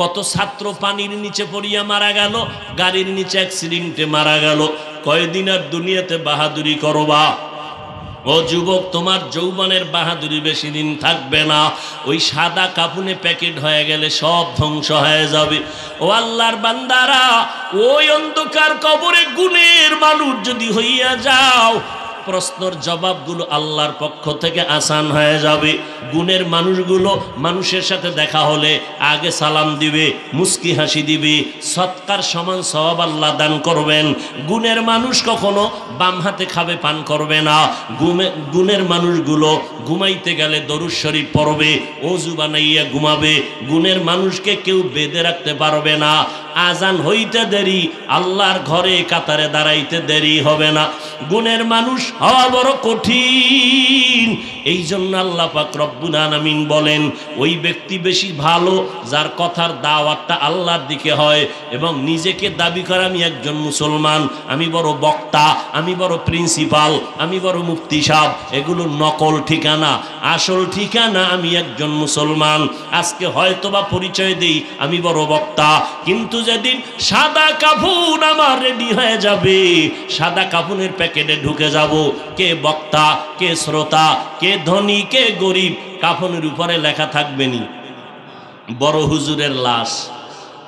কত ছাত্র পানির নিচে পড়িয়া মারা গেল গাড়ির নিচে অ্যাক্সিডেন্টে মারা গেল কয়দিন আর দুনিয়াতে বাহাদুরি করবা ও যুবক তোমার যৌবনের বাহাদুরি বেশি দিন থাকবে না ওই সাদা কাপুনে প্যাকেট হয়ে গেলে সব ধ্বংস হয়ে যাবে ও আল্লাহর বান্দারা ওই অন্ধকার কবরে গুণের মানুষ যদি হইয়া যাও প্রশ্নর জবাবগুলো আল্লাহর পক্ষ থেকে আসান হয়ে যাবে গুণের মানুষগুলো মানুষের সাথে দেখা হলে আগে সালাম দিবে মুস্কি হাসি দিবে সৎকার সমান সবাব আল্লাহ দান করবেন গুণের মানুষ কখনো বাম হাতে খাবে পান করবে না গুণের মানুষগুলো ঘুমাইতে গেলে দরুদ শরীফ পড়বে অজু বানাইয়া ঘুমাবে গুণের মানুষকে কেউ বেঁধে রাখতে পারবে না আজান হইতে দেরি আল্লাহর ঘরে কাতারে দাঁড়াইতে দেরি হবে না গুণের মানুষ হওয়া বড় কঠিন এই জন্য আল্লাহ পাক রব্বুল আলামিন বলেন ওই ব্যক্তি বেশি ভালো যার কথার দাওয়াতটা আল্লাহর দিকে হয় এবং নিজেকে দাবি করে আমি একজন মুসলমান আমি বড় বক্তা আমি বড় প্রিন্সিপাল আমি বড় মুফতি সাহ এগুলো নকল ঠিকানা আসল ঠিকানা আমি একজন মুসলমান আজকে হয়তোবা পরিচয় দিই আমি বড় বক্তা কিন্তু যেদিন সাদা কাফুন আমার রেডি হয়ে যাবে সাদা কাপুনের প্যাকেটে ঢুকে যাব কে বক্তা কে শ্রোতা কে ধনী কে গরিব কাফুনের উপরে লেখা থাকবে নি বড় হুজুরের লাশ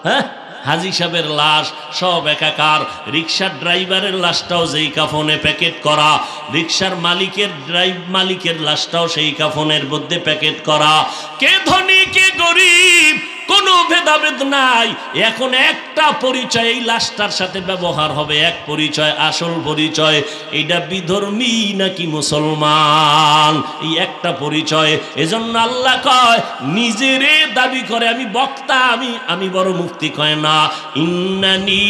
হ্যাঁ হাজি সাহেবের লাশ সব একাকার রিক্সার ড্রাইভারের লাশটাও যেই কাফনে প্যাকেট করা রিক্সার মালিকের ড্রাইভ মালিকের লাশটাও সেই কাফনের মধ্যে প্যাকেট করা কে ধনী কে গরিব কোনো ভেদাভেদ নাই এখন একটা পরিচয় এই লাশটার সাথে ব্যবহার হবে এক পরিচয় আসল পরিচয় এটা বিধর্মী নাকি মুসলমান এই একটা পরিচয় এজন্য আল্লাহ কয় নিজেরে দাবি করে আমি বক্তা আমি আমি বড় মুক্তি কয় না ইন্নানি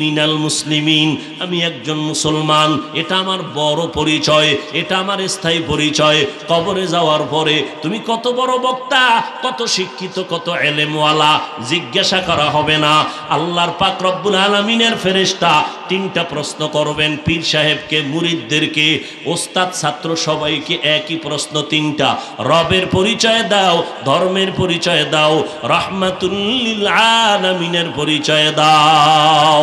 মিনাল মুসলিমিন আমি একজন মুসলমান এটা আমার বড় পরিচয় এটা আমার স্থায়ী পরিচয় কবরে যাওয়ার পরে তুমি কত বড় বক্তা কত শিক্ষিত কত এলেমওয়ালা জিজ্ঞাসা করা হবে না আল্লাহর পাক রব্বুল আলমিনের ফেরেস্তা তিনটা প্রশ্ন করবেন পীর সাহেবকে মুরিদদেরকে ওস্তাদ ছাত্র সবাইকে একই প্রশ্ন তিনটা রবের পরিচয় দাও ধর্মের পরিচয় দাও রহমাতুল্লিল আলমিনের পরিচয় দাও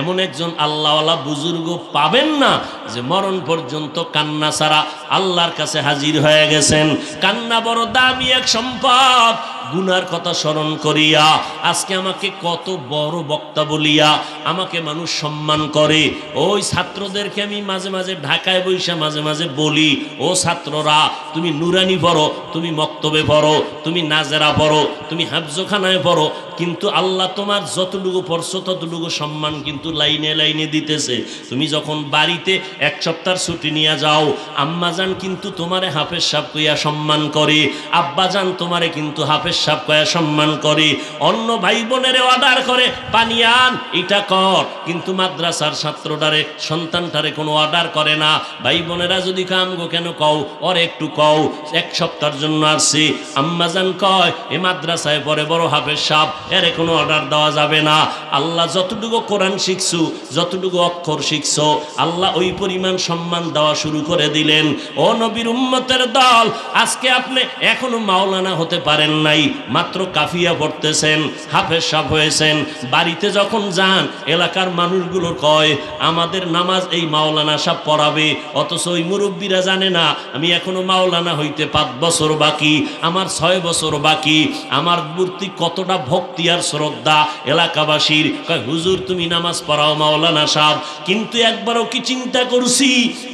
এমন একজন আল্লাহওয়ালা বুজুর্গ পাবেন না যে মরণ পর্যন্ত কান্না ছাড়া আল্লাহর কাছে হাজির হয়ে গেছেন কান্না বড় দামি এক সম্পদ গুনার কথা স্মরণ করিয়া আজকে আমাকে কত বড় বক্তা বলিয়া আমাকে মানুষ সম্মান করে ওই ছাত্রদেরকে আমি মাঝে মাঝে ঢাকায় বৈশা মাঝে মাঝে বলি ও ছাত্ররা তুমি নুরানি পড়ো তুমি মক্তবে পড়ো তুমি নাজেরা পড়ো তুমি হাফজোখানায় পড়ো কিন্তু আল্লাহ তোমার যতটুকু পড়ছো ততটুকু সম্মান কিন্তু লাইনে লাইনে দিতেছে তুমি যখন বাড়িতে এক সপ্তাহ ছুটি নিয়ে যাও আম্মাজান কিন্তু তোমারে হাফের সাপ কইয়া সম্মান করে আব্বাজান তোমারে কিন্তু হাফের পেশাব কয়া সম্মান করে অন্য ভাই বোনের অর্ডার করে পানি আন এটা কর কিন্তু মাদ্রাসার ছাত্রটারে সন্তানটারে কোনো অর্ডার করে না ভাই বোনেরা যদি কাম গো কেন কও ওর একটু কও এক সপ্তাহের জন্য আসছি আম্মাজান কয় এ মাদ্রাসায় পরে বড় হাফের সাপ এর কোনো অর্ডার দেওয়া যাবে না আল্লাহ যতটুকু কোরআন শিখছু যতটুকু অক্ষর শিখছো আল্লাহ ওই পরিমাণ সম্মান দেওয়া শুরু করে দিলেন ও নবীর উম্মতের দল আজকে আপনি এখনো মাওলানা হতে পারেন নাই মাত্র কাফিয়া পড়তেছেন হাফেজ সাপ হয়েছেন বাড়িতে যখন যান এলাকার মানুষগুলো কয় আমাদের নামাজ এই মাওলানা সাপ পড়াবে অথচ ওই মুরব্বীরা জানে না আমি এখনো মাওলানা হইতে পাঁচ বছর বাকি আমার ছয় বছর বাকি আমার মূর্তি কতটা ভক্তি আর শ্রদ্ধা এলাকাবাসীর কয় হুজুর তুমি নামাজ পড়াও মাওলানা সাপ কিন্তু একবারও কি চিন্তা করছি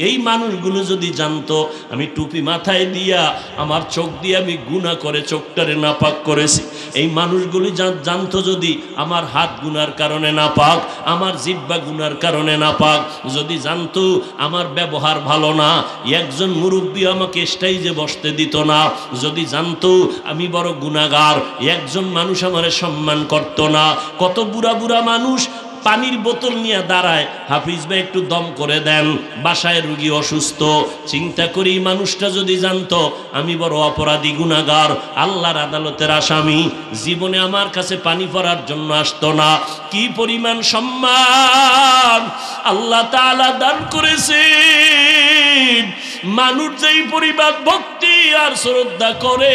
এই মানুষগুলো যদি জানতো আমি টুপি মাথায় দিয়া আমার চোখ দিয়ে আমি গুণা করে চোখটারে না পাক করেছি এই মানুষগুলি জানতো যদি আমার হাত গুনার কারণে না পাক আমার জিব্বা গুনার কারণে না পাক যদি জানতো আমার ব্যবহার ভালো না একজন মুরব্বী আমাকে স্টাইজে বসতে দিত না যদি জানতো আমি বড় গুণাগার একজন মানুষ আমার সম্মান করত না কত বুড়া বুড়া মানুষ পানির বোতল নিয়ে দাঁড়ায় হাফিজ ভাই একটু দম করে দেন বাসায় রুগী অসুস্থ চিন্তা করি মানুষটা যদি জানতো আমি বড় অপরাধী গুণাগার আল্লাহর আদালতের আসামি জীবনে আমার কাছে পানি পড়ার জন্য আসতো না কি পরিমাণ সম্মান আল্লাহ তালা দান করেছে মানুষ যেই পরিমাণ ভক্ত আর শ্রদ্ধা করে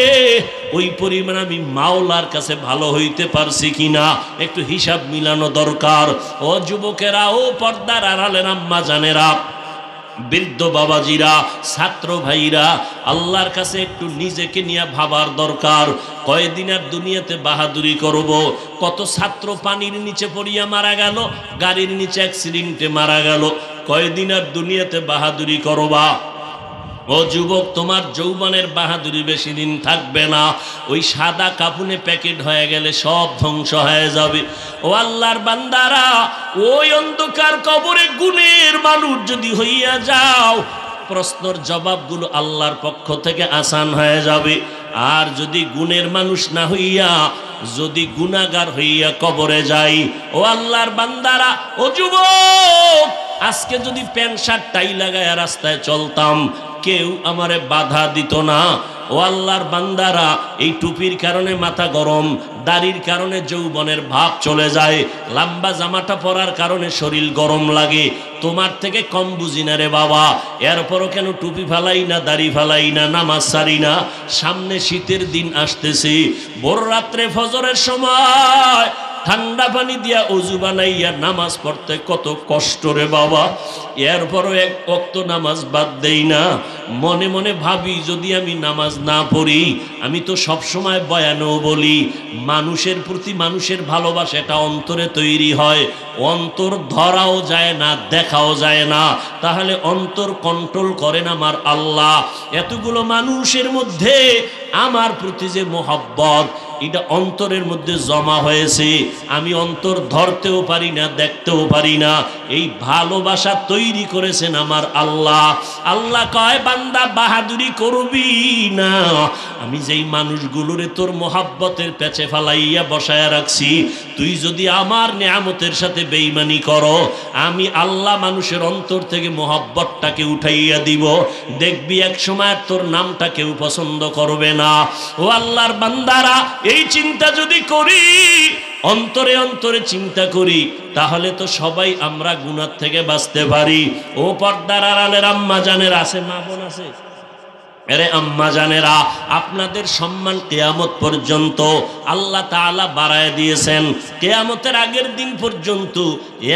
ওই পরিমাণ আমি মাওলার কাছে ভালো হইতে পারছি কিনা একটু হিসাব মিলানো দরকার ও যুবকেরা ও পর্দার আড়ালের আম্মা জানেরা বৃদ্ধ বাবাজিরা ছাত্র ভাইরা আল্লাহর কাছে একটু নিজেকে নিয়ে ভাবার দরকার কয়েকদিন আর দুনিয়াতে বাহাদুরি করব। কত ছাত্র পানির নিচে পড়িয়া মারা গেল গাড়ির নিচে অ্যাক্সিডেন্টে মারা গেল কয়েকদিন আর দুনিয়াতে বাহাদুরি করবা ও যুবক তোমার যৌবনের বাহাদুরি বেশি দিন থাকবে না ওই সাদা কাপুনে প্যাকেট হয়ে গেলে সব ধ্বংস হয়ে যাবে ও আল্লাহর বান্দারা ওই অন্ধকার কবরে গুণের মানুষ যদি হইয়া যাও প্রশ্নর জবাবগুলো আল্লাহর পক্ষ থেকে আসান হয়ে যাবে আর যদি গুণের মানুষ না হইয়া যদি গুণাগার হইয়া কবরে যাই ও আল্লাহর বান্দারা ও যুবক আজকে যদি প্যান্ট শার্ট টাই লাগায় রাস্তায় চলতাম কেউ আমারে বাধা দিত না ও আল্লাহর বান্দারা এই টুপির কারণে মাথা গরম দাড়ির কারণে যৌবনের ভাব চলে যায় লম্বা জামাটা পরার কারণে শরীর গরম লাগে তোমার থেকে কম বুঝি না রে বাবা এরপরও কেন টুপি ফালাই না দাড়ি ফালাই না নামাজ সারি না সামনে শীতের দিন আসতেছে ভোর রাত্রে ফজরের সময় ঠান্ডা পানি দিয়া অজু বানাইয়া নামাজ পড়তে কত কষ্ট রে বাবা এরপরও এক অক্ত নামাজ বাদ দেই না মনে মনে ভাবি যদি আমি নামাজ না পড়ি আমি তো সবসময় বয়ানও বলি মানুষের প্রতি মানুষের ভালোবাসা এটা অন্তরে তৈরি হয় অন্তর ধরাও যায় না দেখাও যায় না তাহলে অন্তর কন্ট্রোল করেন আমার আল্লাহ এতগুলো মানুষের মধ্যে আমার প্রতি যে মোহব্বত এটা অন্তরের মধ্যে জমা হয়েছে আমি অন্তর ধরতেও পারি না দেখতেও পারি না এই ভালোবাসা তৈরি করেছেন আমার আল্লাহ আল্লাহ কয় বান্দা বাহাদুরি করবি না আমি যেই মানুষগুলোরে তোর মোহাব্বতের পেছে ফালাইয়া বসায় রাখছি তুই যদি আমার নিয়ামতের সাথে বেইমানি করো আমি আল্লাহ মানুষের অন্তর থেকে মোহাব্বতটাকে উঠাইয়া দিব দেখবি এক সময় তোর নামটা কেউ পছন্দ করবে না ও আল্লাহর বান্দারা এই চিন্তা যদি করি অন্তরে অন্তরে চিন্তা করি তাহলে তো সবাই আমরা গুণার থেকে বাঁচতে পারি ও পর্দার আড়ালের আম্মা জানের আছে মা বোন আছে আরে আম্মা জানেরা আপনাদের সম্মান কেয়ামত পর্যন্ত আল্লাহ তালা বাড়ায় দিয়েছেন কেয়ামতের আগের দিন পর্যন্ত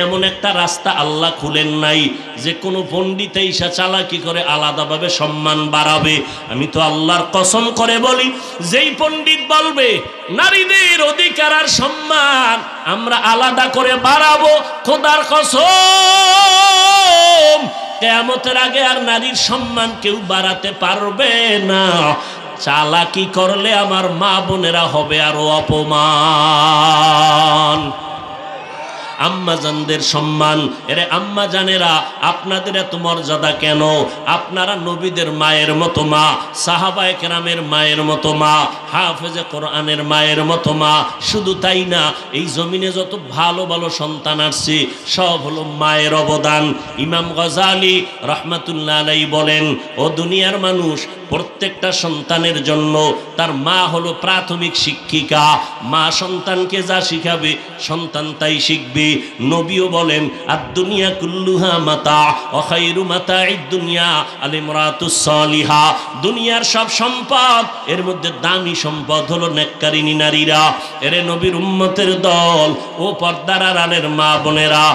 এমন একটা রাস্তা আল্লাহ খুলেন নাই যে কোনো পণ্ডিত ঈশা চালাকি করে আলাদাভাবে সম্মান বাড়াবে আমি তো আল্লাহর কসম করে বলি যেই পণ্ডিত বলবে নারীদের অধিকার আর সম্মান আমরা আলাদা করে বাড়াবো খোদার কসম কেয়ামতের আগে আর নারীর সম্মান কেউ বাড়াতে পারবে না চালাকি করলে আমার মা বোনেরা হবে আরো অপমান আম্মা জানদের সম্মান এরে আম্মা জানেরা আপনাদের এত মর্যাদা কেন আপনারা নবীদের মায়ের মতো মা সাহাবায় কেরামের মায়ের মতো মা হাফেজে কোরআনের মায়ের মতো মা শুধু তাই না এই জমিনে যত ভালো ভালো সন্তান আসছে সব হলো মায়ের অবদান ইমাম গজালি রহমাতুল্লা আলাই বলেন ও দুনিয়ার মানুষ প্রত্যেকটা সন্তানের জন্য তার মা হলো প্রাথমিক শিক্ষিকা মা সন্তানকে যা শিখাবে সন্তান তাই শিখবে করবে নবীও বলেন আর দুনিয়া কুল্লুহা মাতা অখাইরু মাতা দুনিয়া আলিমরাতুসলিহা দুনিয়ার সব সম্পদ এর মধ্যে দামি সম্পদ হলো নেককারিনী নারীরা এরে নবীর উম্মতের দল ও পর্দার আড়ালের মা বোনেরা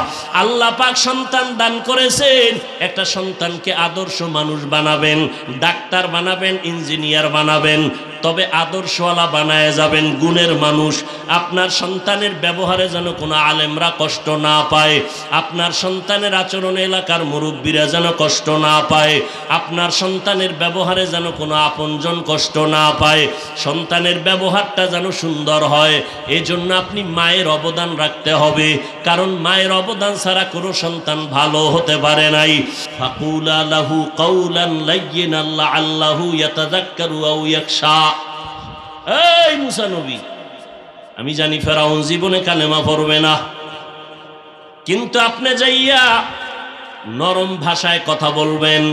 আল্লাহ পাক সন্তান দান করেছেন একটা সন্তানকে আদর্শ মানুষ বানাবেন ডাক্তার বানাবেন ইঞ্জিনিয়ার বানাবেন তবে আদর্শওয়ালা বানায় যাবেন গুণের মানুষ আপনার সন্তানের ব্যবহারে যেন কোনো আলেমরা কষ্ট না পায় আপনার সন্তানের আচরণ এলাকার মুরব্বীরা যেন কষ্ট না পায় আপনার সন্তানের ব্যবহারে যেন কোনো আপনজন কষ্ট না পায় সন্তানের ব্যবহারটা যেন সুন্দর হয় এজন্য আপনি মায়ের অবদান রাখতে হবে কারণ মায়ের অবদান ছাড়া কোনো সন্তান ভালো হতে পারে নাই লাহু আল্লাহু আমি জানি ফেরাউন জীবনে কালেমা পড়বে না কিন্তু আপনি যাইয়া নরম ভাষায় কথা বলবেন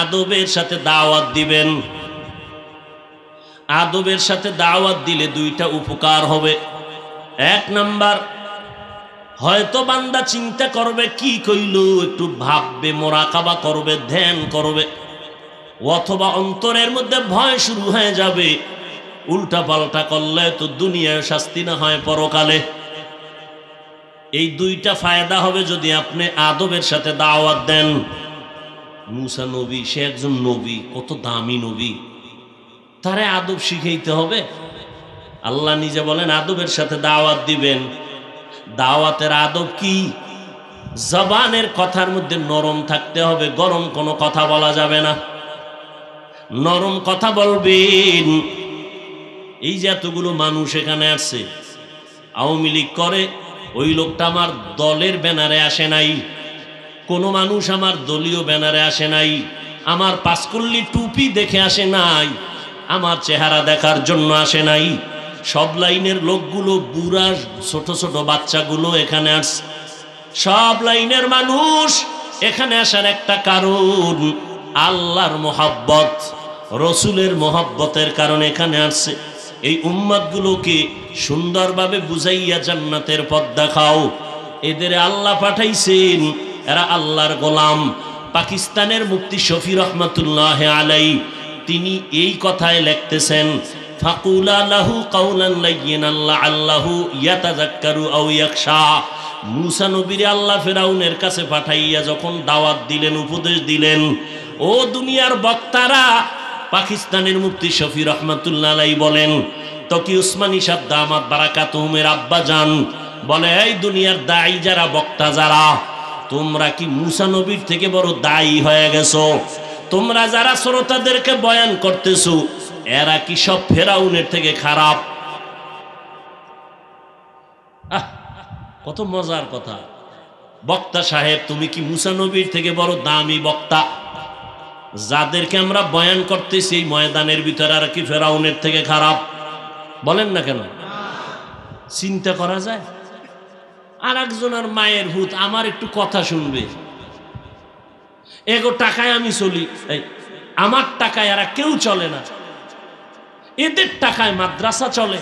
আদবের সাথে দাওয়াত দিবেন আদবের সাথে দাওয়াত দিলে দুইটা উপকার হবে এক নাম্বার হয়তো বান্দা চিন্তা করবে কি কইল একটু ভাববে মোরাকাবা করবে ধ্যান করবে অথবা অন্তরের মধ্যে ভয় শুরু হয়ে যাবে উল্টা পাল্টা করলে তো দুনিয়ায় শাস্তি না হয় পরকালে এই দুইটা ফায়দা হবে যদি আপনি আদবের সাথে দাওয়াত দেন মুসা নবী সে একজন নবী কত দামি নবী তারে আদব শিখাইতে হবে আল্লাহ নিজে বলেন আদবের সাথে দাওয়াত দিবেন দাওয়াতের আদব কি জবানের কথার মধ্যে নরম থাকতে হবে গরম কোনো কথা বলা যাবে না নরম কথা বলবেন এই যে এতগুলো মানুষ এখানে আসছে আওয়ামী লীগ করে ওই লোকটা আমার দলের ব্যানারে আসে নাই কোনো মানুষ আমার দলীয় ব্যানারে আসে নাই আমার পাঁচকল্লি টুপি দেখে আসে নাই আমার চেহারা দেখার জন্য আসে নাই সব লাইনের লোকগুলো বুড়া ছোট ছোট বাচ্চাগুলো এখানে আস সব লাইনের মানুষ এখানে আসার একটা কারণ আল্লাহর মোহাব্বত রসুলের মোহাব্বতের কারণে এখানে আসছে এই উম্মাদগুলোকে সুন্দরভাবে বুঝাইয়া জান্নাতের পথ দেখাও এদের আল্লাহ পাঠাইছেন এরা আল্লাহর গোলাম পাকিস্তানের মুক্তি শফি রহমতুল্লাহ আলাই তিনি এই কথায় লিখতেছেন ফাকুলা লাহু কাউলান আল্লাহ আল্লাহু ইয়াতাজাক্কারু আও ইয়াকশা মুসা নবীর আল্লাহ ফেরাউনের কাছে পাঠাইয়া যখন দাওয়াত দিলেন উপদেশ দিলেন ও দুনিয়ার বক্তারা পাকিস্তানের মুফতি শফি রহমাতুল্লাহ বলেন তকি উসমানী সাহ দামাত বারাকা তুমের আব্বা যান বলে এই দুনিয়ার দায়ী যারা বক্তা যারা তোমরা কি মুসা নবীর থেকে বড় দায়ী হয়ে গেছো তোমরা যারা শ্রোতাদেরকে বয়ান করতেছো এরা কি সব ফেরাউনের থেকে খারাপ কত মজার কথা বক্তা সাহেব তুমি কি মুসা নবীর থেকে বড় দামি বক্তা যাদেরকে আমরা বয়ান করতেছি এই ময়দানের ভিতরে আর কি ফেরাউনের থেকে খারাপ বলেন না কেন চিন্তা করা যায় আর একজনের মায়ের ভূত আমার একটু কথা শুনবে এগো টাকায় আমি চলি আমার টাকায় এরা কেউ চলে না এদের টাকায় মাদ্রাসা চলে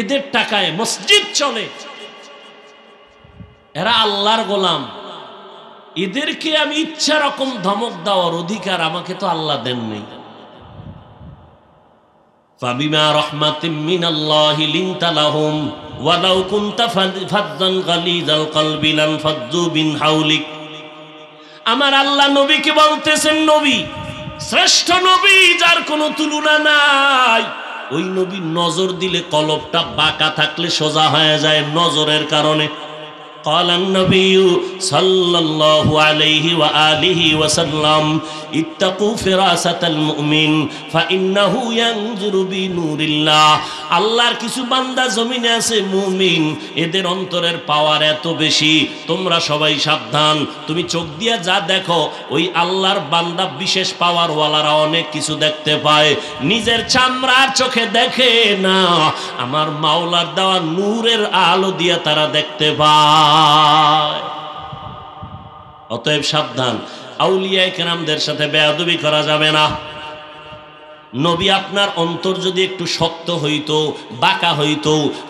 এদের টাকায় মসজিদ চলে এরা আল্লাহর গোলাম এদেরকে আমি ইচ্ছা রকম ধমক দেওয়ার অধিকার আমাকে তো আল্লাহ দেননি فبما رحمة من الله لنت لهم ولو كنت فظا غليظ القلب আমার আল্লাহ নবীকে বলতেছেন নবী শ্রেষ্ঠ নবী যার কোনো তুলনা নাই ওই নবী নজর দিলে কলবটা বাঁকা থাকলে সোজা হয়ে যায় নজরের কারণে قال النبي صلى الله عليه وآله وسلم اتقوا فراسة المؤمن فإنه ينظر بنور الله আল্লাহর কিছু বান্দা জমিনে আছে মুমিন এদের অন্তরের পাওয়ার এত বেশি তোমরা সবাই সাবধান তুমি চোখ দিয়ে যা দেখো ওই আল্লাহর বান্দা বিশেষ পাওয়ার ওয়ালারা অনেক কিছু দেখতে পায় নিজের চামড়ার চোখে দেখে না আমার মাওলার দেওয়া নূরের আলো দিয়া তারা দেখতে পায় অতএব সাবধান আউলিয়ায় কেরামদের সাথে বেয়াদবি করা যাবে না নবী আপনার অন্তর যদি একটু শক্ত হইতো বাঁকা হইত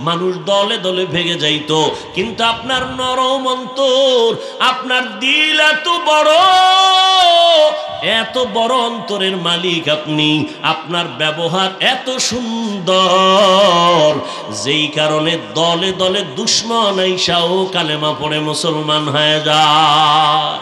মানুষ দলে দলে ভেঙে যাইত কিন্তু আপনার নরম অন্তর আপনার দিল এত বড় এত বড় অন্তরের মালিক আপনি আপনার ব্যবহার এত সুন্দর যেই কারণে দলে দলে দুশ্মন আইসাও কালেমা পড়ে মুসলমান হয়ে যায়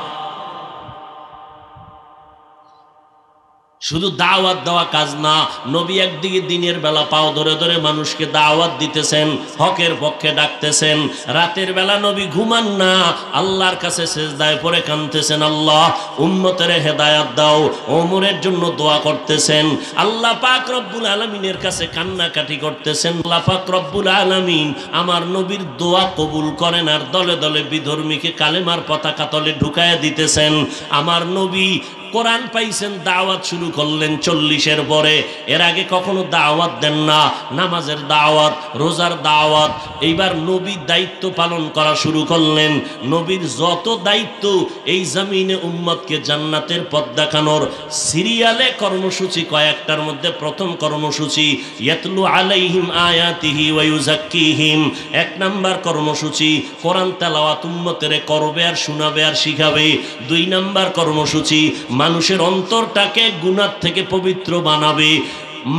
শুধু দাওয়াত দেওয়া কাজ না নবী একদিকে দিনের বেলা পাও ধরে ধরে মানুষকে দাওয়াত দিতেছেন হকের পক্ষে ডাকতেছেন রাতের বেলা নবী ঘুমান না আল্লাহর কাছে সেজদায় পরে কানতেছেন আল্লাহ উন্নতের হেদায়াত দাও ওমরের জন্য দোয়া করতেছেন আল্লাহ পাক রব্বুল আলমিনের কাছে কান্নাকাটি করতেছেন আল্লাহ পাক রব্বুল আলমিন আমার নবীর দোয়া কবুল করেন আর দলে দলে বিধর্মীকে কালেমার পতাকা তলে ঢুকাইয়া দিতেছেন আমার নবী কোরআন পাইছেন দাওয়াত শুরু করলেন চল্লিশের পরে এর আগে কখনো দাওয়াত দেন না নামাজের দাওয়াত রোজার দাওয়াত এইবার নবীর দায়িত্ব পালন করা শুরু করলেন নবীর যত দায়িত্ব এই জামিনে উম্মদকে জান্নাতের পথ দেখানোর সিরিয়ালে কর্মসূচি কয়েকটার মধ্যে প্রথম কর্মসূচি ইয়াতলু আলাইহিম আয়াতিহি ওয়াইউজাক্কিহিম এক নাম্বার কর্মসূচি কোরআন তেলাওয়াত উম্মতেরে করবে আর শোনাবে আর শিখাবে দুই নাম্বার কর্মসূচি মানুষের অন্তরটাকে গুনার থেকে পবিত্র বানাবে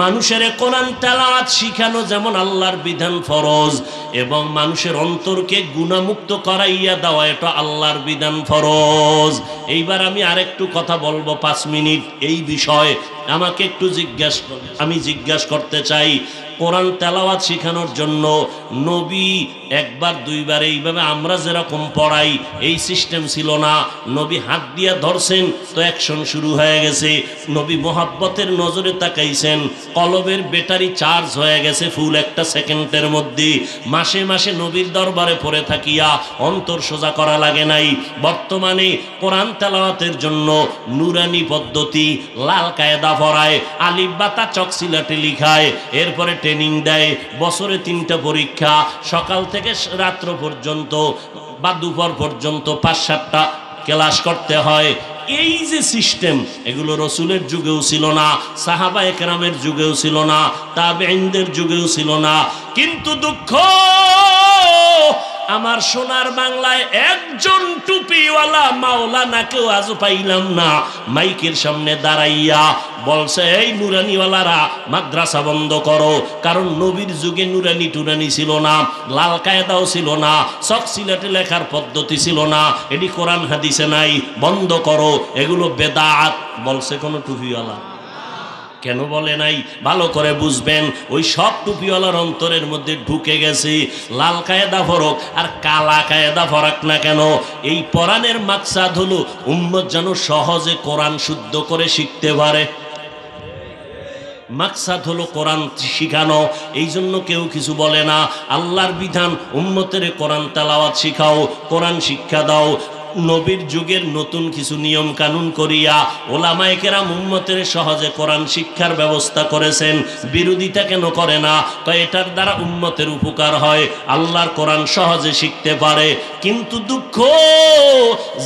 মানুষের কোরআন তেলাওয়াত শিখানো যেমন আল্লাহর বিধান ফরজ এবং মানুষের অন্তরকে গুণামুক্ত করাইয়া দেওয়া এটা আল্লাহর বিধান ফরজ এইবার আমি আরেকটু কথা বলবো পাঁচ মিনিট এই বিষয়ে আমাকে একটু জিজ্ঞাস আমি জিজ্ঞাস করতে চাই কোরআন তেলাওয়াত শেখানোর জন্য নবী একবার দুইবার এইভাবে আমরা যেরকম পড়াই এই সিস্টেম ছিল না নবী হাত দিয়া ধরছেন তো অ্যাকশন শুরু হয়ে গেছে নবী মোহাব্বতের নজরে তাকাইছেন কলবের ব্যাটারি চার্জ হয়ে গেছে ফুল একটা সেকেন্ডের মধ্যে মাসে মাসে নবীর দরবারে পড়ে থাকিয়া অন্তর সোজা করা লাগে নাই বর্তমানে কোরআন তেলাওয়াতের জন্য নুরানি পদ্ধতি লাল কায়দা পড়ায় আলিফ বাতা চকসিলাটে লিখায় এরপরে ট্রেনিং দেয় বছরে তিনটা পরীক্ষা সকাল থেকে রাত্র পর্যন্ত বা দুপুর পর্যন্ত পাঁচ সাতটা ক্লাস করতে হয় এই যে সিস্টেম এগুলো রসুলের যুগেও ছিল না সাহাবা একরামের যুগেও ছিল না তাবেইনদের যুগেও ছিল না কিন্তু দুঃখ আমার সোনার বাংলায় একজন টুপিওয়ালা কেউ আজ পাইলাম না মাইকের সামনে দাঁড়াইয়া বলছে এই নুরানিওয়ালারা মাদ্রাসা বন্ধ করো কারণ নবীর যুগে নুরানি টুরানি ছিল না লাল কায়দাও ছিল না সব সিলেটে লেখার পদ্ধতি ছিল না এটি কোরআন হাদিসে নাই বন্ধ করো এগুলো বেদাত বলছে কোনো টুপিওয়ালা কেন বলে নাই ভালো করে বুঝবেন ওই সব টুপিওয়ালার অন্তরের মধ্যে ঢুকে গেছে লাল কায়দা ফরক আর কালা কায়দা ফরাক না কেন এই পরাণের মাকসাদ হলো উম্মত যেন সহজে কোরআন শুদ্ধ করে শিখতে পারে মাকসাদ হলো কোরআন শিখানো এই জন্য কেউ কিছু বলে না আল্লাহর বিধান উম্মতের কোরআন তালাওয়াত শিখাও কোরআন শিক্ষা দাও নবীর যুগের নতুন কিছু নিয়ম কানুন করিয়া ওলামায়কেরা উম্মতের সহজে কোরআন শিক্ষার ব্যবস্থা করেছেন বিরোধিতা কেন করে না তো এটার দ্বারা উম্মতের উপকার হয় আল্লাহর কোরআন সহজে শিখতে পারে কিন্তু দুঃখ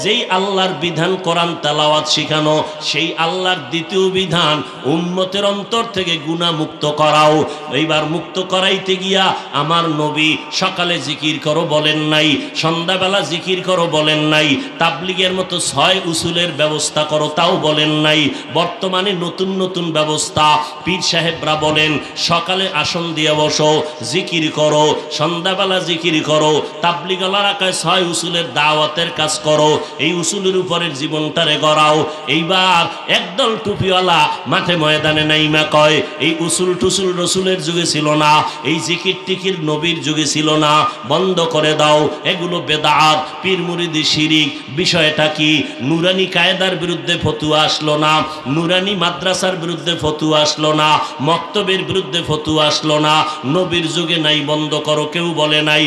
যেই আল্লাহর বিধান কোরআন তালাওয়াত শিখানো সেই আল্লাহর দ্বিতীয় বিধান উম্মতের অন্তর থেকে গুণা মুক্ত করাও এইবার মুক্ত করাইতে গিয়া আমার নবী সকালে জিকির করো বলেন নাই সন্ধ্যাবেলা জিকির করো বলেন নাই তাবলিগের মতো ছয় উসুলের ব্যবস্থা করো তাও বলেন নাই বর্তমানে নতুন নতুন ব্যবস্থা পীর সাহেবরা বলেন সকালে আসন দিয়ে বসো জিকির করো সন্ধ্যাবেলা জিকির করো তাবলিগলার আকায় ছয় উসুলের দাওয়াতের কাজ করো এই উসুলের উপরের জীবনটারে গড়াও এইবার একদল টুপিওয়ালা মাঠে ময়দানে নাইমা কয় এই উসুল টুসুল রসুলের যুগে ছিল না এই জিকির টিকির নবীর যুগে ছিল না বন্ধ করে দাও এগুলো বেদাত পীর মুরিদি সিঁড়ি ঠিক বিষয়টা কি নুরানি কায়দার বিরুদ্ধে ফতুয়া আসলো না নুরানি মাদ্রাসার বিরুদ্ধে ফতুয়া আসলো না মক্তবের বিরুদ্ধে ফতুয়া আসলো না নবীর যুগে নাই বন্ধ করো কেউ বলে নাই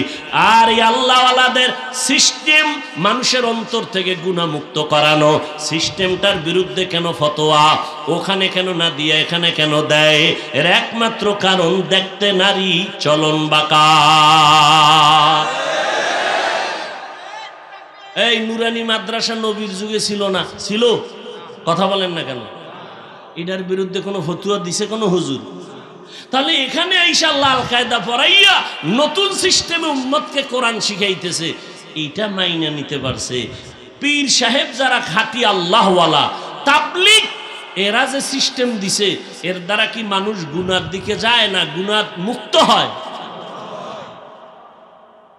আর এই আল্লাহওয়ালাদের সিস্টেম মানুষের অন্তর থেকে গুণামুক্ত করানো সিস্টেমটার বিরুদ্ধে কেন ফতোয়া ওখানে কেন না দিয়ে এখানে কেন দেয় এর একমাত্র কারণ দেখতে নারী চলন বাঁকা এই নুরানি মাদ্রাসা নবীর যুগে ছিল না ছিল কথা বলেন না কেন এটার বিরুদ্ধে কোনো ফতুয়া দিছে কোনো হুজুর তাহলে এখানে আইসা লাল কায়দা পড়াইয়া নতুন সিস্টেমে উম্মতকে কোরআন শিখাইতেছে এইটা মাইনা নিতে পারছে পীর সাহেব যারা খাটি আল্লাহওয়ালা তাবলিক এরা যে সিস্টেম দিছে এর দ্বারা কি মানুষ গুনার দিকে যায় না গুনার মুক্ত হয়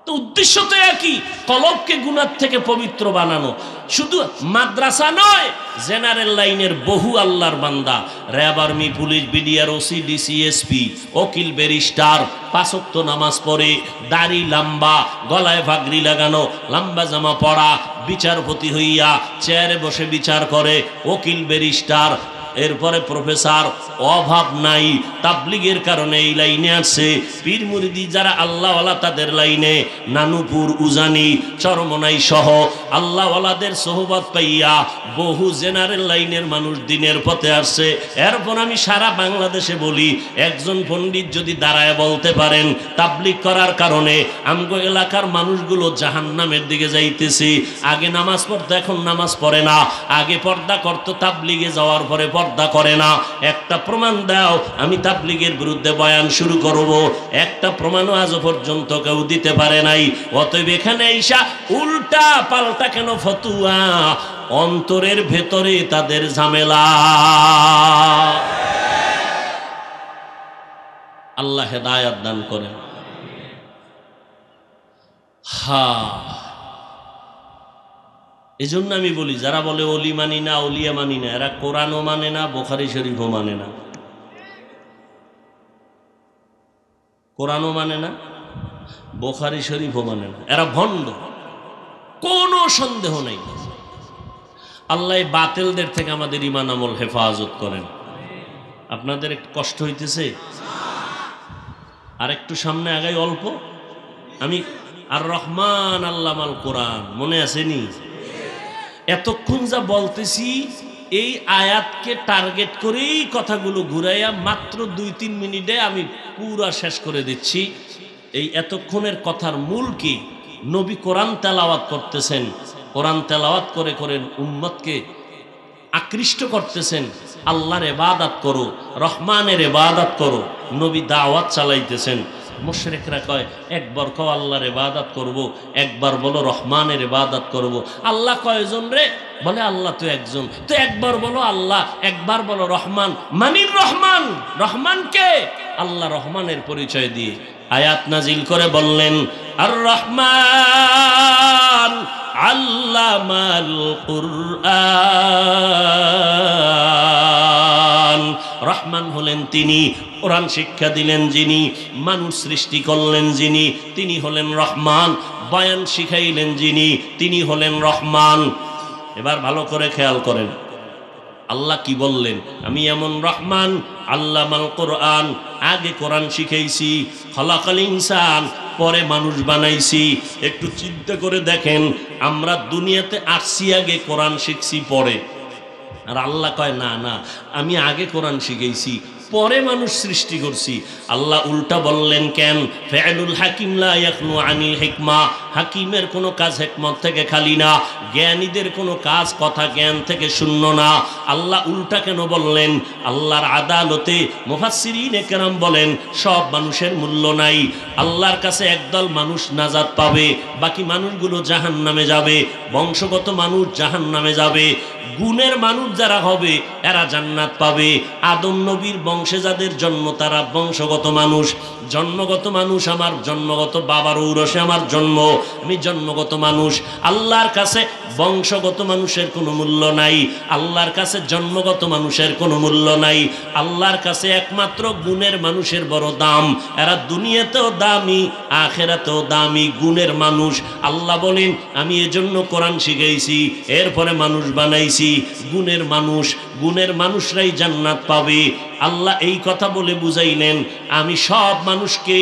তো উদ্দেশ্য তো একই কলবকে গুণার থেকে পবিত্র বানানো শুধু মাদ্রাসা নয় জেনারেল লাইনের বহু আল্লাহর বান্দা RAB army police BDR OC DC SP ওকিল ব্যারিস্টার পাঁচত্ব নামাজ পড়ে দাড়ি লাম্বা গলায় ভাগড়ি লাগানো লাম্বা জামা পড়া বিচারপতি হইয়া চেয়ারে বসে বিচার করে ওকিল ব্যারিস্টার এরপরে প্রফেসর অভাব নাই তাবলিগের কারণে এই লাইনে আসছে পীর মুরিদি যারা আল্লাহওয়ালা তাদের লাইনে নানুপুর উজানি চরমনাই সহ আল্লাহওয়ালাদের সোহবত পাইয়া বহু জেনারেল লাইনের মানুষ দিনের পথে আসছে এরপর আমি সারা বাংলাদেশে বলি একজন পণ্ডিত যদি দাঁড়ায় বলতে পারেন তাবলিগ করার কারণে আমগো এলাকার মানুষগুলো জাহান নামের দিকে যাইতেছি আগে নামাজ পড়তো এখন নামাজ পড়ে না আগে পর্দা করতো তাবলিগে যাওয়ার পরে পর পর্দা করে না একটা প্রমাণ দাও আমি তাবলিগের বিরুদ্ধে বয়ান শুরু করব একটা প্রমাণও আজ পর্যন্ত কেউ দিতে পারে নাই অতএব এখানে ঈশা উল্টা পাল্টা কেন ফতুয়া অন্তরের ভেতরে তাদের ঝামেলা আল্লাহ হেদায়াত দান করেন হা এজন্য আমি বলি যারা বলে অলি মানি না অলিয়া মানি না এরা কোরআনও মানে না বোখারি শরীফও মানে না কোরআনও মানে না বোখারি শরীফও মানে না এরা ভণ্ড কোনো সন্দেহ নেই আল্লাহ বাতেলদের থেকে আমাদের ইমান আমল হেফাজত করেন আপনাদের একটু কষ্ট হইতেছে আর একটু সামনে আগাই অল্প আমি আর রহমান আল্লামাল কোরআন মনে আছে নি এতক্ষণ যা বলতেছি এই আয়াতকে টার্গেট করেই কথাগুলো ঘুরাইয়া মাত্র দুই তিন মিনিটে আমি পুরা শেষ করে দিচ্ছি এই এতক্ষণের কথার মূল কি নবী কোরআন তেলাওয়াত করতেছেন কোরআন তেলাওয়াত করে করেন উম্মতকে আকৃষ্ট করতেছেন আল্লাহর এবাদাত করো রহমানের এবাদাত করো নবী দাওয়াত চালাইতেছেন মোশরেকরা কয় একবার কও আল্লাহর ইবাদত করব একবার বলো রহমানের ইবাদত করব আল্লাহ কয়জন রে বলে আল্লাহ তো একজন তো একবার বলো আল্লাহ একবার বলো রহমান মানির রহমান রহমানকে আল্লাহ রহমানের পরিচয় দিয়ে আয়াত নাজিল করে বললেন আর রহমান আল্লামাল কুরআন রহমান হলেন তিনি কোরআন শিক্ষা দিলেন যিনি মানুষ সৃষ্টি করলেন যিনি তিনি হলেন রহমান বয়ান শিখাইলেন যিনি তিনি হলেন রহমান এবার ভালো করে খেয়াল করেন আল্লাহ কি বললেন আমি এমন রহমান আল্লাহ মাল কোরআন আগে কোরআন শিখেছি খলাকাল ইনসান পরে মানুষ বানাইছি একটু চিন্তা করে দেখেন আমরা দুনিয়াতে আসছি আগে কোরআন শিখছি পরে আর আল্লাহ কয় না না আমি আগে কোরআন শিখেছি পরে মানুষ সৃষ্টি করছি আল্লাহ উল্টা বললেন কেন ফেলুল হাকিম লাখনু আনিল হেকমা হাকিমের কোনো কাজ হেকমত থেকে খালি না জ্ঞানীদের কোনো কাজ কথা জ্ঞান থেকে শূন্য না আল্লাহ উল্টা কেন বললেন আল্লাহর আদালতে মুফাসিরিন কেরাম বলেন সব মানুষের মূল্য নাই আল্লাহর কাছে একদল মানুষ নাজাদ পাবে বাকি মানুষগুলো জাহান নামে যাবে বংশগত মানুষ জাহান নামে যাবে গুণের মানুষ যারা হবে এরা জান্নাত পাবে আদম নবীর বংশে যাদের জন্ম তারা বংশগত মানুষ জন্মগত মানুষ আমার জন্মগত বাবার ঔরসে আমার জন্ম আমি জন্মগত মানুষ আল্লাহর কাছে বংশগত মানুষের কোনো মূল্য নাই আল্লাহর কাছে জন্মগত মানুষের কোনো মূল্য নাই আল্লাহর কাছে একমাত্র গুণের মানুষের বড় দাম এরা দুনিয়াতেও দামি আখেরাতেও দামি গুণের মানুষ আল্লাহ বলেন আমি এজন্য কোরআন শিখেছি এরপরে মানুষ বানাইছি গুণের মানুষ গুণের মানুষরাই জান্নাত পাবে আল্লাহ এই কথা বলে বুঝাইলেন আমি সব মানুষকে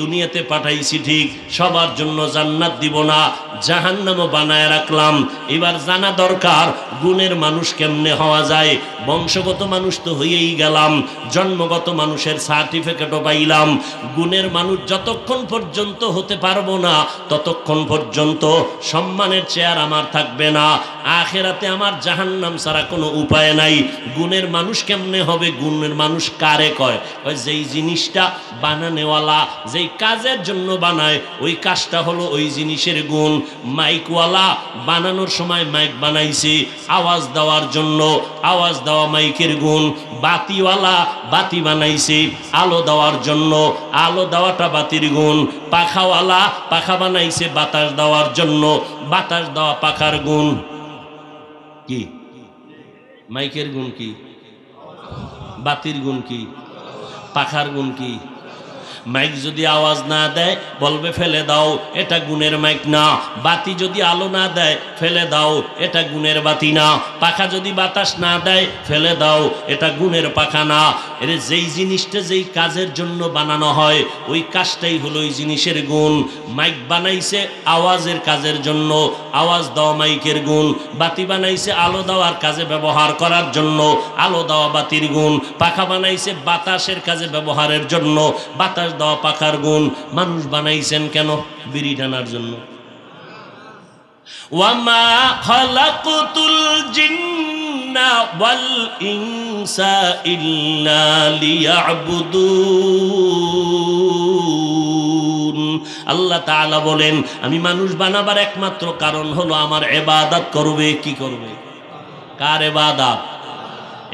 দুনিয়াতে পাঠাইছি ঠিক সবার জন্য জান্নাত দিব না জাহান্নামও বানায় রাখলাম এবার জানা দরকার গুণের মানুষ কেমনে হওয়া যায় বংশগত মানুষ তো হয়েই গেলাম জন্মগত মানুষের সার্টিফিকেটও পাইলাম গুণের মানুষ যতক্ষণ পর্যন্ত হতে পারবো না ততক্ষণ পর্যন্ত সম্মানের চেয়ার আমার থাকবে না আখেরাতে আমার জাহান্নাম ছাড়া কোনো উপায় নাই গুণের মানুষ কেমনে হবে গুণের মানুষ কারে কয় যেই জিনিসটা বানানেওয়ালা যেই কাজের জন্য বানায় ওই কাজটা হলো ওই জিনিসের গুণ মাইকওয়ালা বানানোর সময় মাইক বানাইছে আওয়াজ দেওয়ার জন্য আওয়াজ দেওয়া মাইকের গুণ বাতিওয়ালা বাতি বানাইছে আলো দেওয়ার জন্য আলো দেওয়াটা বাতির গুণ পাখাওয়ালা পাখা বানাইছে বাতাস দেওয়ার জন্য বাতাস দেওয়া পাখার গুণ কি মাইকের গুণ কি বাতির গুণ কি পাখার গুণ কি মাইক যদি আওয়াজ না দেয় বলবে ফেলে দাও এটা গুণের মাইক না বাতি যদি আলো না দেয় ফেলে দাও এটা গুণের বাতি না পাখা যদি বাতাস না দেয় ফেলে দাও এটা গুণের পাখা না এর যেই জিনিসটা যেই কাজের জন্য বানানো হয় ওই কাজটাই হলো ওই জিনিসের গুণ মাইক বানাইছে আওয়াজের কাজের জন্য আওয়াজ দেওয়া মাইকের গুণ বাতি বানাইছে আলো দেওয়ার কাজে ব্যবহার করার জন্য আলো দেওয়া বাতির গুণ পাখা বানাইছে বাতাসের কাজে ব্যবহারের জন্য বাতাস বাতাস দাও পাখার গুণ মানুষ বানাইছেন কেন বিড়ি টানার জন্য আল্লাহ তালা বলেন আমি মানুষ বানাবার একমাত্র কারণ হলো আমার ইবাদত করবে কি করবে কার ইবাদত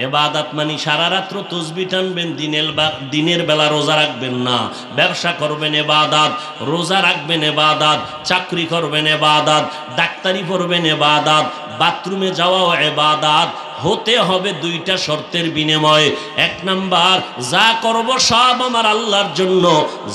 এবাদাত মানে সারা রাত্র তসবি টানবেন দিনের দিনের বেলা রোজা রাখবেন না ব্যবসা করবেন এবাদাত রোজা রাখবেন এবাদাত চাকরি করবেন এবাদাত ডাক্তারি করবেন এবাদাত বাথরুমে যাওয়া এবাদাত হতে হবে দুইটা শর্তের বিনিময়ে এক নাম্বার যা করব সব আমার আল্লাহর জন্য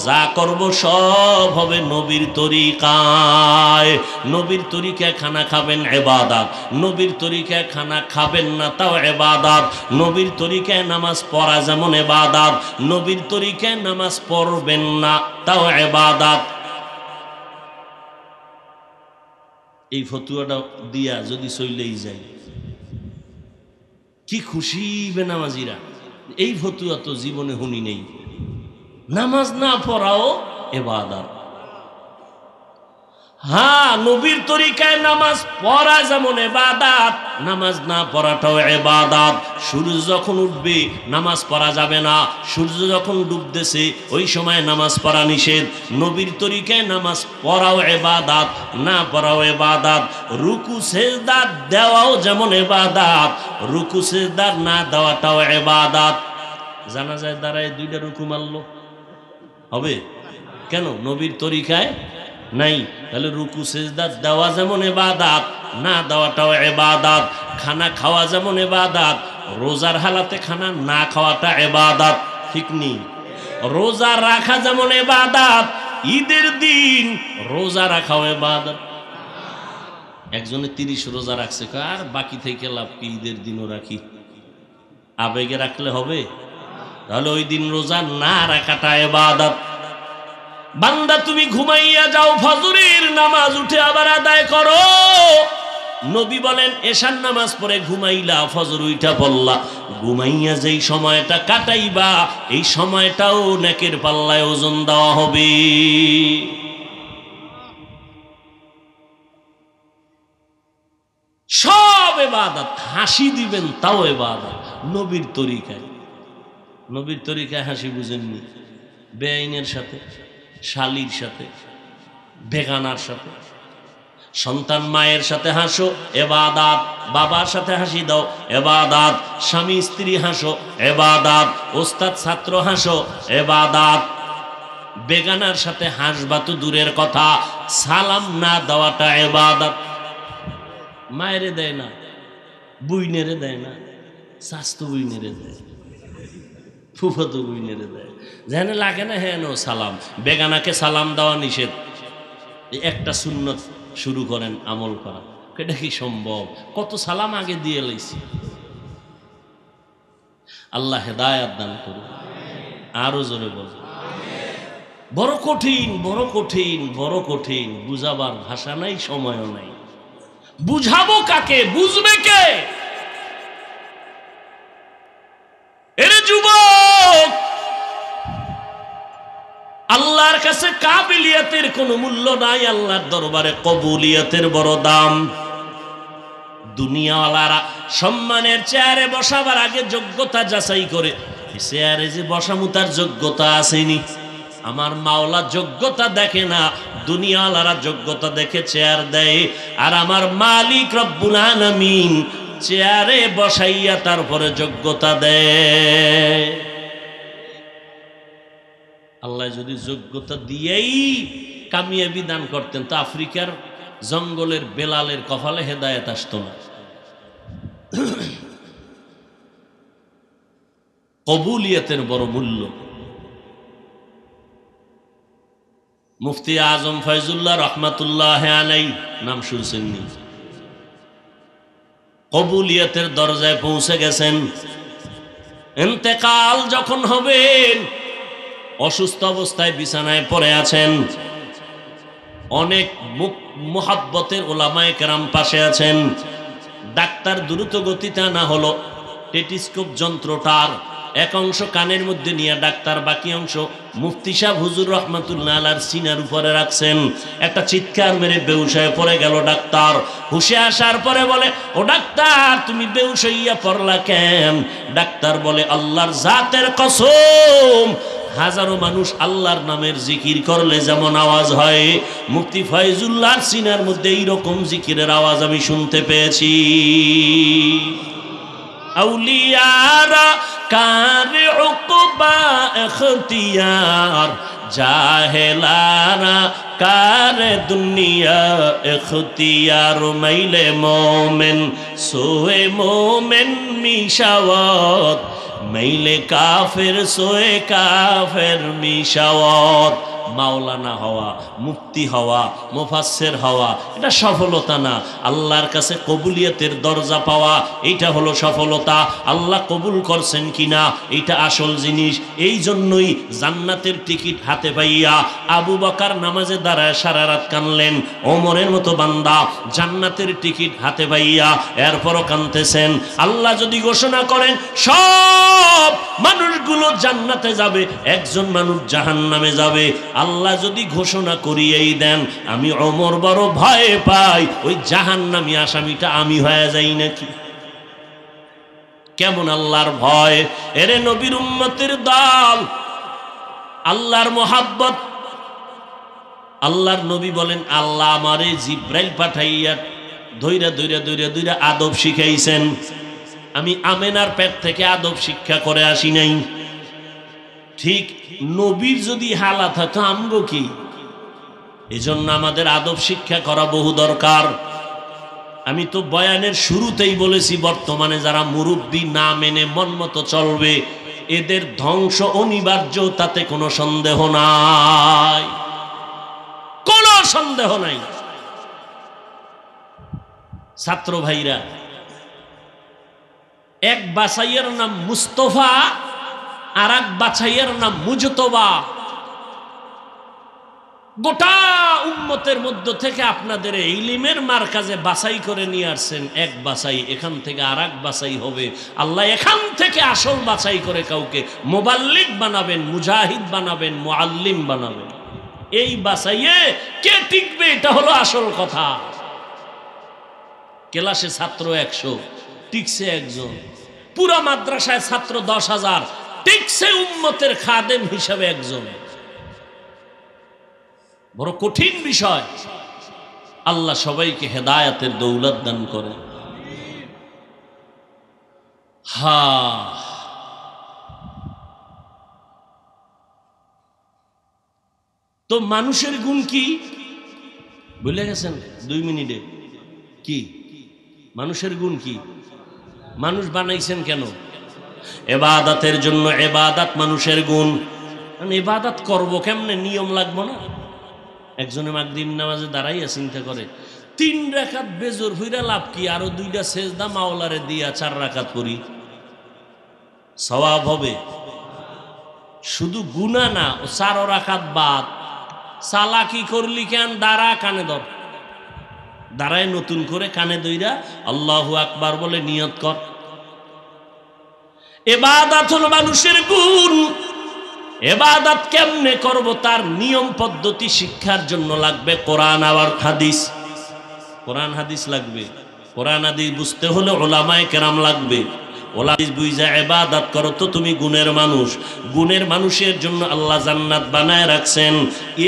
যা করব সব হবে নবীর তরিকায় নবীর তরিকায় খানা খাবেন এবাদাত নবীর তরিকায় খানা খাবেন না তাও এবাদাত নবীর তরিকায় নামাজ পড়া যেমন এবাদাত নবীর তরিকায় নামাজ পড়বেন না তাও এবাদাত এই ফতুয়াটা দিয়া যদি চলেই যায় কি খুশি বেনামাজিরা এই ফতুয়া তো জীবনে হুনি নেই নামাজ না পড়াও এবার হ্যাঁ নবীর তরিকায় নামাজ পড়া যেমন এবাদাত নামাজ না পড়াটাও এবাদাত সূর্য যখন উঠবে নামাজ পড়া যাবে না সূর্য যখন ডুবতেছে ওই সময় নামাজ পড়া নিষেধ নবীর তরিকায় নামাজ পড়াও এবাদাত না পড়াও এবাদাত রুকু সেজদার দেওয়াও যেমন এবাদাত রুকু সেজদার না দেওয়াটাও এবাদাত জানা যায় দাঁড়ায় দুইটা রুকু মারল হবে কেন নবীর তরিকায় নাই তাহলে রুকু সেজদার দেওয়া যেমন এবাদাত না দেওয়াটাও এবাদাত খানা খাওয়া যেমন এবাদাত রোজার হালাতে খানা না খাওয়াটা এবাদাত ঠিক নেই রোজা রাখা যেমন এবাদাত ঈদের দিন রোজা রাখাও এবাদাত একজনে তিরিশ রোজা রাখছে আর বাকি থেকে লাভ কি ঈদের দিনও রাখি আবেগে রাখলে হবে তাহলে ওই দিন রোজা না রাখাটা এবাদাত বান্দা তুমি ঘুমাইয়া যাও ফজরের নামাজ উঠে আবার আদায় করো নবী বলেন এশার নামাজ পরে ঘুমাইলা ফজর উইটা পড়লা ঘুমাইয়া যেই সময়টা কাটাইবা এই সময়টাও নাকের পাল্লায় ওজন দেওয়া হবে সব এবাদত হাসি দিবেন তাও এবাদত নবীর তরিকায় নবীর তরিকায় হাসি বুঝেননি বেআইনের সাথে শালির সাথে বেগানার সাথে সন্তান মায়ের সাথে হাসো এবাদাত বাবার সাথে হাসি দাও এবাদাত স্বামী স্ত্রী হাসো এবাদাত ওস্তাদ ছাত্র হাসো এবাদাত বেগানার সাথে হাসবা তো দূরের কথা সালাম না দেওয়াটা এবাদাত মায়েরে দেয় না বুইনেরে দেয় না স্বাস্থ্য বুইনেরে দেয় ফুফত বুইনেরে দেয় যেন লাগে না হেন হ্যাঁ, সালাম বেগানাকে সালাম দেওয়া নিষেধ একটা সুন্নত শুরু করেন আমল করা এটা কি সম্ভব কত সালাম আগে দিয়ে লাইছি আল্লাহ হেদায়াত দান করুন আরো জোরে বল বড় কঠিন বড় কঠিন বড় কঠিন বুঝাবার ভাষা নাই সময়ও নাই বুঝাবো কাকে বুঝবে কে আল্লাহর কাছে কাবিলিয়াতের কোনো মূল্য নাই আল্লাহর দরবারে কবুলিয়াতের বড় দাম দুনিয়াওয়ালারা সম্মানের চেয়ারে বসাবার আগে যোগ্যতা যাচাই করে চেয়ারে যে বসামু তার যোগ্যতা আসেনি আমার মাওলা যোগ্যতা দেখে না দুনিয়াওয়ালারা যোগ্যতা দেখে চেয়ার দেয় আর আমার মালিক রব্বুল আলামিন চেয়ারে বসাইয়া তারপরে যোগ্যতা দেয় আল্লাহ যদি যোগ্যতা দিয়েই কামিয়াবি দান করতেন তো আফ্রিকার জঙ্গলের বেলালের কপালে হেদায়েত আসতো না কবুলিয়াতের বড় মূল্য মুফতি আজম ফয়জুল্লাহ রহমাতুল্লাহ আলাই নাম শুনছেননি কবুলিয়াতের দরজায় পৌঁছে গেছেন এতেকাল যখন হবেন অসুস্থ অবস্থায় বিছানায় পড়ে আছেন অনেক মোহাব্বতের ওলামায় কেরাম পাশে আছেন ডাক্তার দ্রুত গতিতে না হলো টেটিস্কোপ যন্ত্রটার এক অংশ কানের মধ্যে নিয়ে ডাক্তার বাকি অংশ মুফতি সাহ হুজুর রহমাতুল্লাহ সিনার উপরে রাখছেন একটা চিৎকার মেরে বেউসায় পড়ে গেল ডাক্তার হুশে আসার পরে বলে ও ডাক্তার তুমি বেউসাইয়া পড়লা কেন ডাক্তার বলে আল্লাহর জাতের কসম হাজারো মানুষ আল্লাহর নামের জিকির করলে যেমন আওয়াজ হয় মুক্তি ফয়জুল্লাহ সিনার মধ্যে এইরকম জিকিরের আওয়াজ আমি শুনতে পেয়েছি আউলিয়ারা কার উকবা এখতিয়ার জাহেলারা কার দুনিয়া এখতিয়ার মাইলে মোমেন সোয়ে মোমেন মিশাওয়াত মেইলে কাফের সোয়ে কাফের মিশাওয়াত মাওলানা হওয়া মুক্তি হওয়া মোফাসের হওয়া এটা সফলতা না আল্লাহর কাছে কবুলিয়াতের দরজা পাওয়া এইটা হলো সফলতা আল্লাহ কবুল করছেন কিনা এটা আসল জিনিস এই জন্যই জান্নাতের টিকিট হাতে পাইয়া আবু বাকার নামাজে দাঁড়ায় সারা রাত কানলেন ওমরের মতো বান্দা জান্নাতের টিকিট হাতে পাইয়া এরপরও কানতেছেন আল্লাহ যদি ঘোষণা করেন সব মানুষগুলো জান্নাতে যাবে একজন মানুষ জাহান নামে যাবে আল্লাহ যদি ঘোষণা করিয়েই দেন আমি অমর বড় ভয়ে পাই ওই নামি আসামিটা আমি হয়ে যাই নাকি কেমন আল্লাহর ভয় এরে নবীর উম্মতের দল আল্লাহর মোহাব্বত আল্লাহর নবী বলেন আল্লাহ আমারে জিব্রাইল পাঠাইয়া ধৈরা ধৈরা ধৈরা ধৈরা আদব শিখাইছেন আমি আমেনার পেট থেকে আদব শিক্ষা করে আসি নাই ঠিক নবীর যদি হালাত হয় তো আমগো কি এই জন্য আমাদের আদব শিক্ষা করা বহু দরকার আমি তো বয়ানের শুরুতেই বলেছি বর্তমানে যারা মুরব্বী না মেনে মনমতো চলবে এদের ধ্বংস অনিবার্য তাতে কোনো সন্দেহ নাই কোনো সন্দেহ নাই ছাত্র ভাইরা এক বাসাইয়ের নাম মুস্তফা আর এক বাছাইয়ের নাম মুজতবা গোটা উম্মতের মধ্য থেকে আপনাদের ইলিমের মার্কাজে বাছাই করে নিয়ে আসছেন এক বাছাই এখান থেকে আর এক বাছাই হবে আল্লাহ এখান থেকে আসল বাছাই করে কাউকে মোবাল্লিক বানাবেন মুজাহিদ বানাবেন মোয়াল্লিম বানাবেন এই বাছাইয়ে কে টিকবে এটা হলো আসল কথা ক্লাসে ছাত্র একশো টিকছে একজন পুরো মাদ্রাসায় ছাত্র দশ হাজার ঠিক সে খাদেম হিসাবে একজন বড় কঠিন বিষয় আল্লাহ সবাইকে হেদায়াতের দৌলত দান করে হা তো মানুষের গুণ কি বুঝলে গেছেন দুই মিনিটে কি মানুষের গুণ কি মানুষ বানাইছেন কেন এবাদাতের জন্য এবাদাত মানুষের গুণ আমি এবাদাত করবো কেমনে নিয়ম লাগবো না একজনে মাগদিম নামাজে দাঁড়াইয়া চিন্তা করে তিন রেখাত বেজোর হইরা লাভ কি আরো দুইটা সেজদা মাওলারে দিয়া চার রাখাত করি স্বভাব হবে শুধু গুণা না ও চার রাখাত বাদ চালাকি করলি কেন দাঁড়া কানে ধর দাঁড়ায় নতুন করে কানে দইরা আল্লাহ আকবার বলে নিয়ত কর এবাদাত হলো মানুষের গুণ এবাদাত কেমনে করব তার নিয়ম পদ্ধতি শিক্ষার জন্য লাগবে কোরআন আবার হাদিস কোরআন হাদিস লাগবে কোরআন হাদিস বুঝতে হলে ওলামায় কেরাম লাগবে করো তো তুমি গুণের মানুষ গুণের মানুষের জন্য আল্লাহ জান্নাত বানায় রাখছেন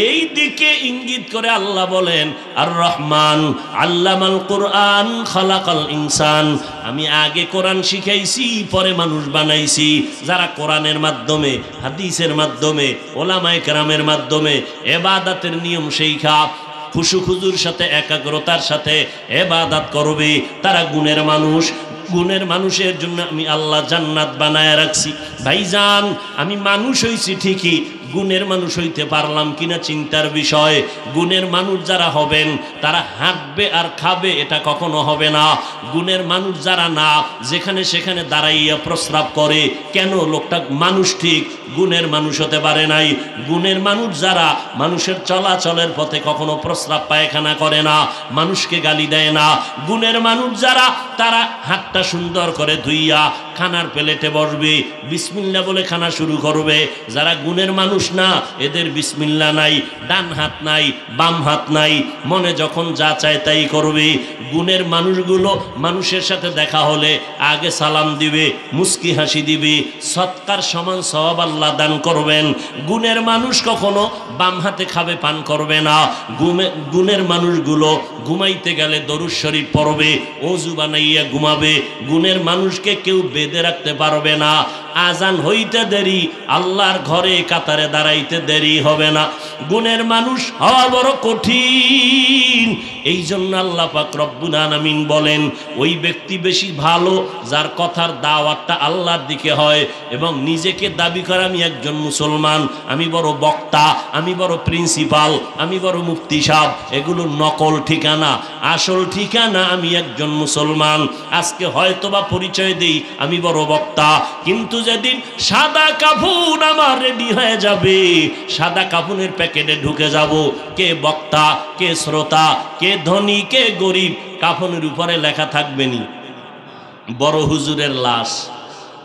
এই দিকে ইঙ্গিত করে আল্লাহ বলেন আর রহমান আল্লামাল কোরআন খালাকাল ইনসান আমি আগে কোরআন শিখাইছি পরে মানুষ বানাইছি যারা কোরআনের মাধ্যমে হাদিসের মাধ্যমে ওলামায় কেরামের মাধ্যমে এবাদাতের নিয়ম খাপ খুশু খুজুর সাথে একাগ্রতার সাথে এবাদাত করবে তারা গুণের মানুষ গুণের মানুষের জন্য আমি আল্লাহ জান্নাত বানায় রাখছি ভাইজান আমি মানুষ হয়েছি ঠিকই গুণের মানুষ হইতে পারলাম কিনা চিন্তার বিষয় গুণের মানুষ যারা হবেন তারা হাঁটবে আর খাবে এটা কখনো হবে না গুণের মানুষ যারা না যেখানে সেখানে দাঁড়াইয়া প্রস্রাব করে কেন লোকটা মানুষ ঠিক গুণের মানুষ হতে পারে নাই গুণের মানুষ যারা মানুষের চলাচলের পথে কখনো প্রস্রাব পায়খানা করে না মানুষকে গালি দেয় না গুণের মানুষ যারা তারা হাতটা সুন্দর করে ধুইয়া খানার প্লেটে বসবে বিসমিল্লা বলে খানা শুরু করবে যারা গুণের মানুষ মানুষ না এদের বিসমিল্লা নাই ডান হাত নাই বাম হাত নাই মনে যখন যা চায় তাই করবে গুণের মানুষগুলো মানুষের সাথে দেখা হলে আগে সালাম দিবে মুস্কি হাসি দিবে সৎকার সমান সব আল্লাহ দান করবেন গুণের মানুষ কখনো বাম হাতে খাবে পান করবে না গুণের মানুষগুলো ঘুমাইতে গেলে দরুর শরীফ পড়বে অজু বানাইয়া ঘুমাবে গুণের মানুষকে কেউ বেঁধে রাখতে পারবে না আজান হইতে দেরি আল্লাহর ঘরে কাতারে দাঁড়াইতে দেরি হবে না গুণের মানুষ হওয়া বড় কঠিন এই জন্য আল্লাহ পাক রব্বুল আলামিন বলেন ওই ব্যক্তি বেশি ভালো যার কথার দাওয়াতটা আল্লাহর দিকে হয় এবং নিজেকে দাবি করে আমি একজন মুসলমান আমি বড় বক্তা আমি বড় প্রিন্সিপাল আমি বড় মুফতি সাহ এগুলো নকল ঠিকানা আসল ঠিকানা আমি একজন মুসলমান আজকে হয়তোবা পরিচয় দেই আমি বড় বক্তা কিন্তু যেদিন সাদা কাফুন আমার রেডি হয়ে যাবে সাদা কাফুনের প্যাকেটে ঢুকে যাব কে বক্তা কে শ্রোতা কে ধনী কে গরিব কাফনের উপরে লেখা থাকবে নি বড় হুজুরের লাশ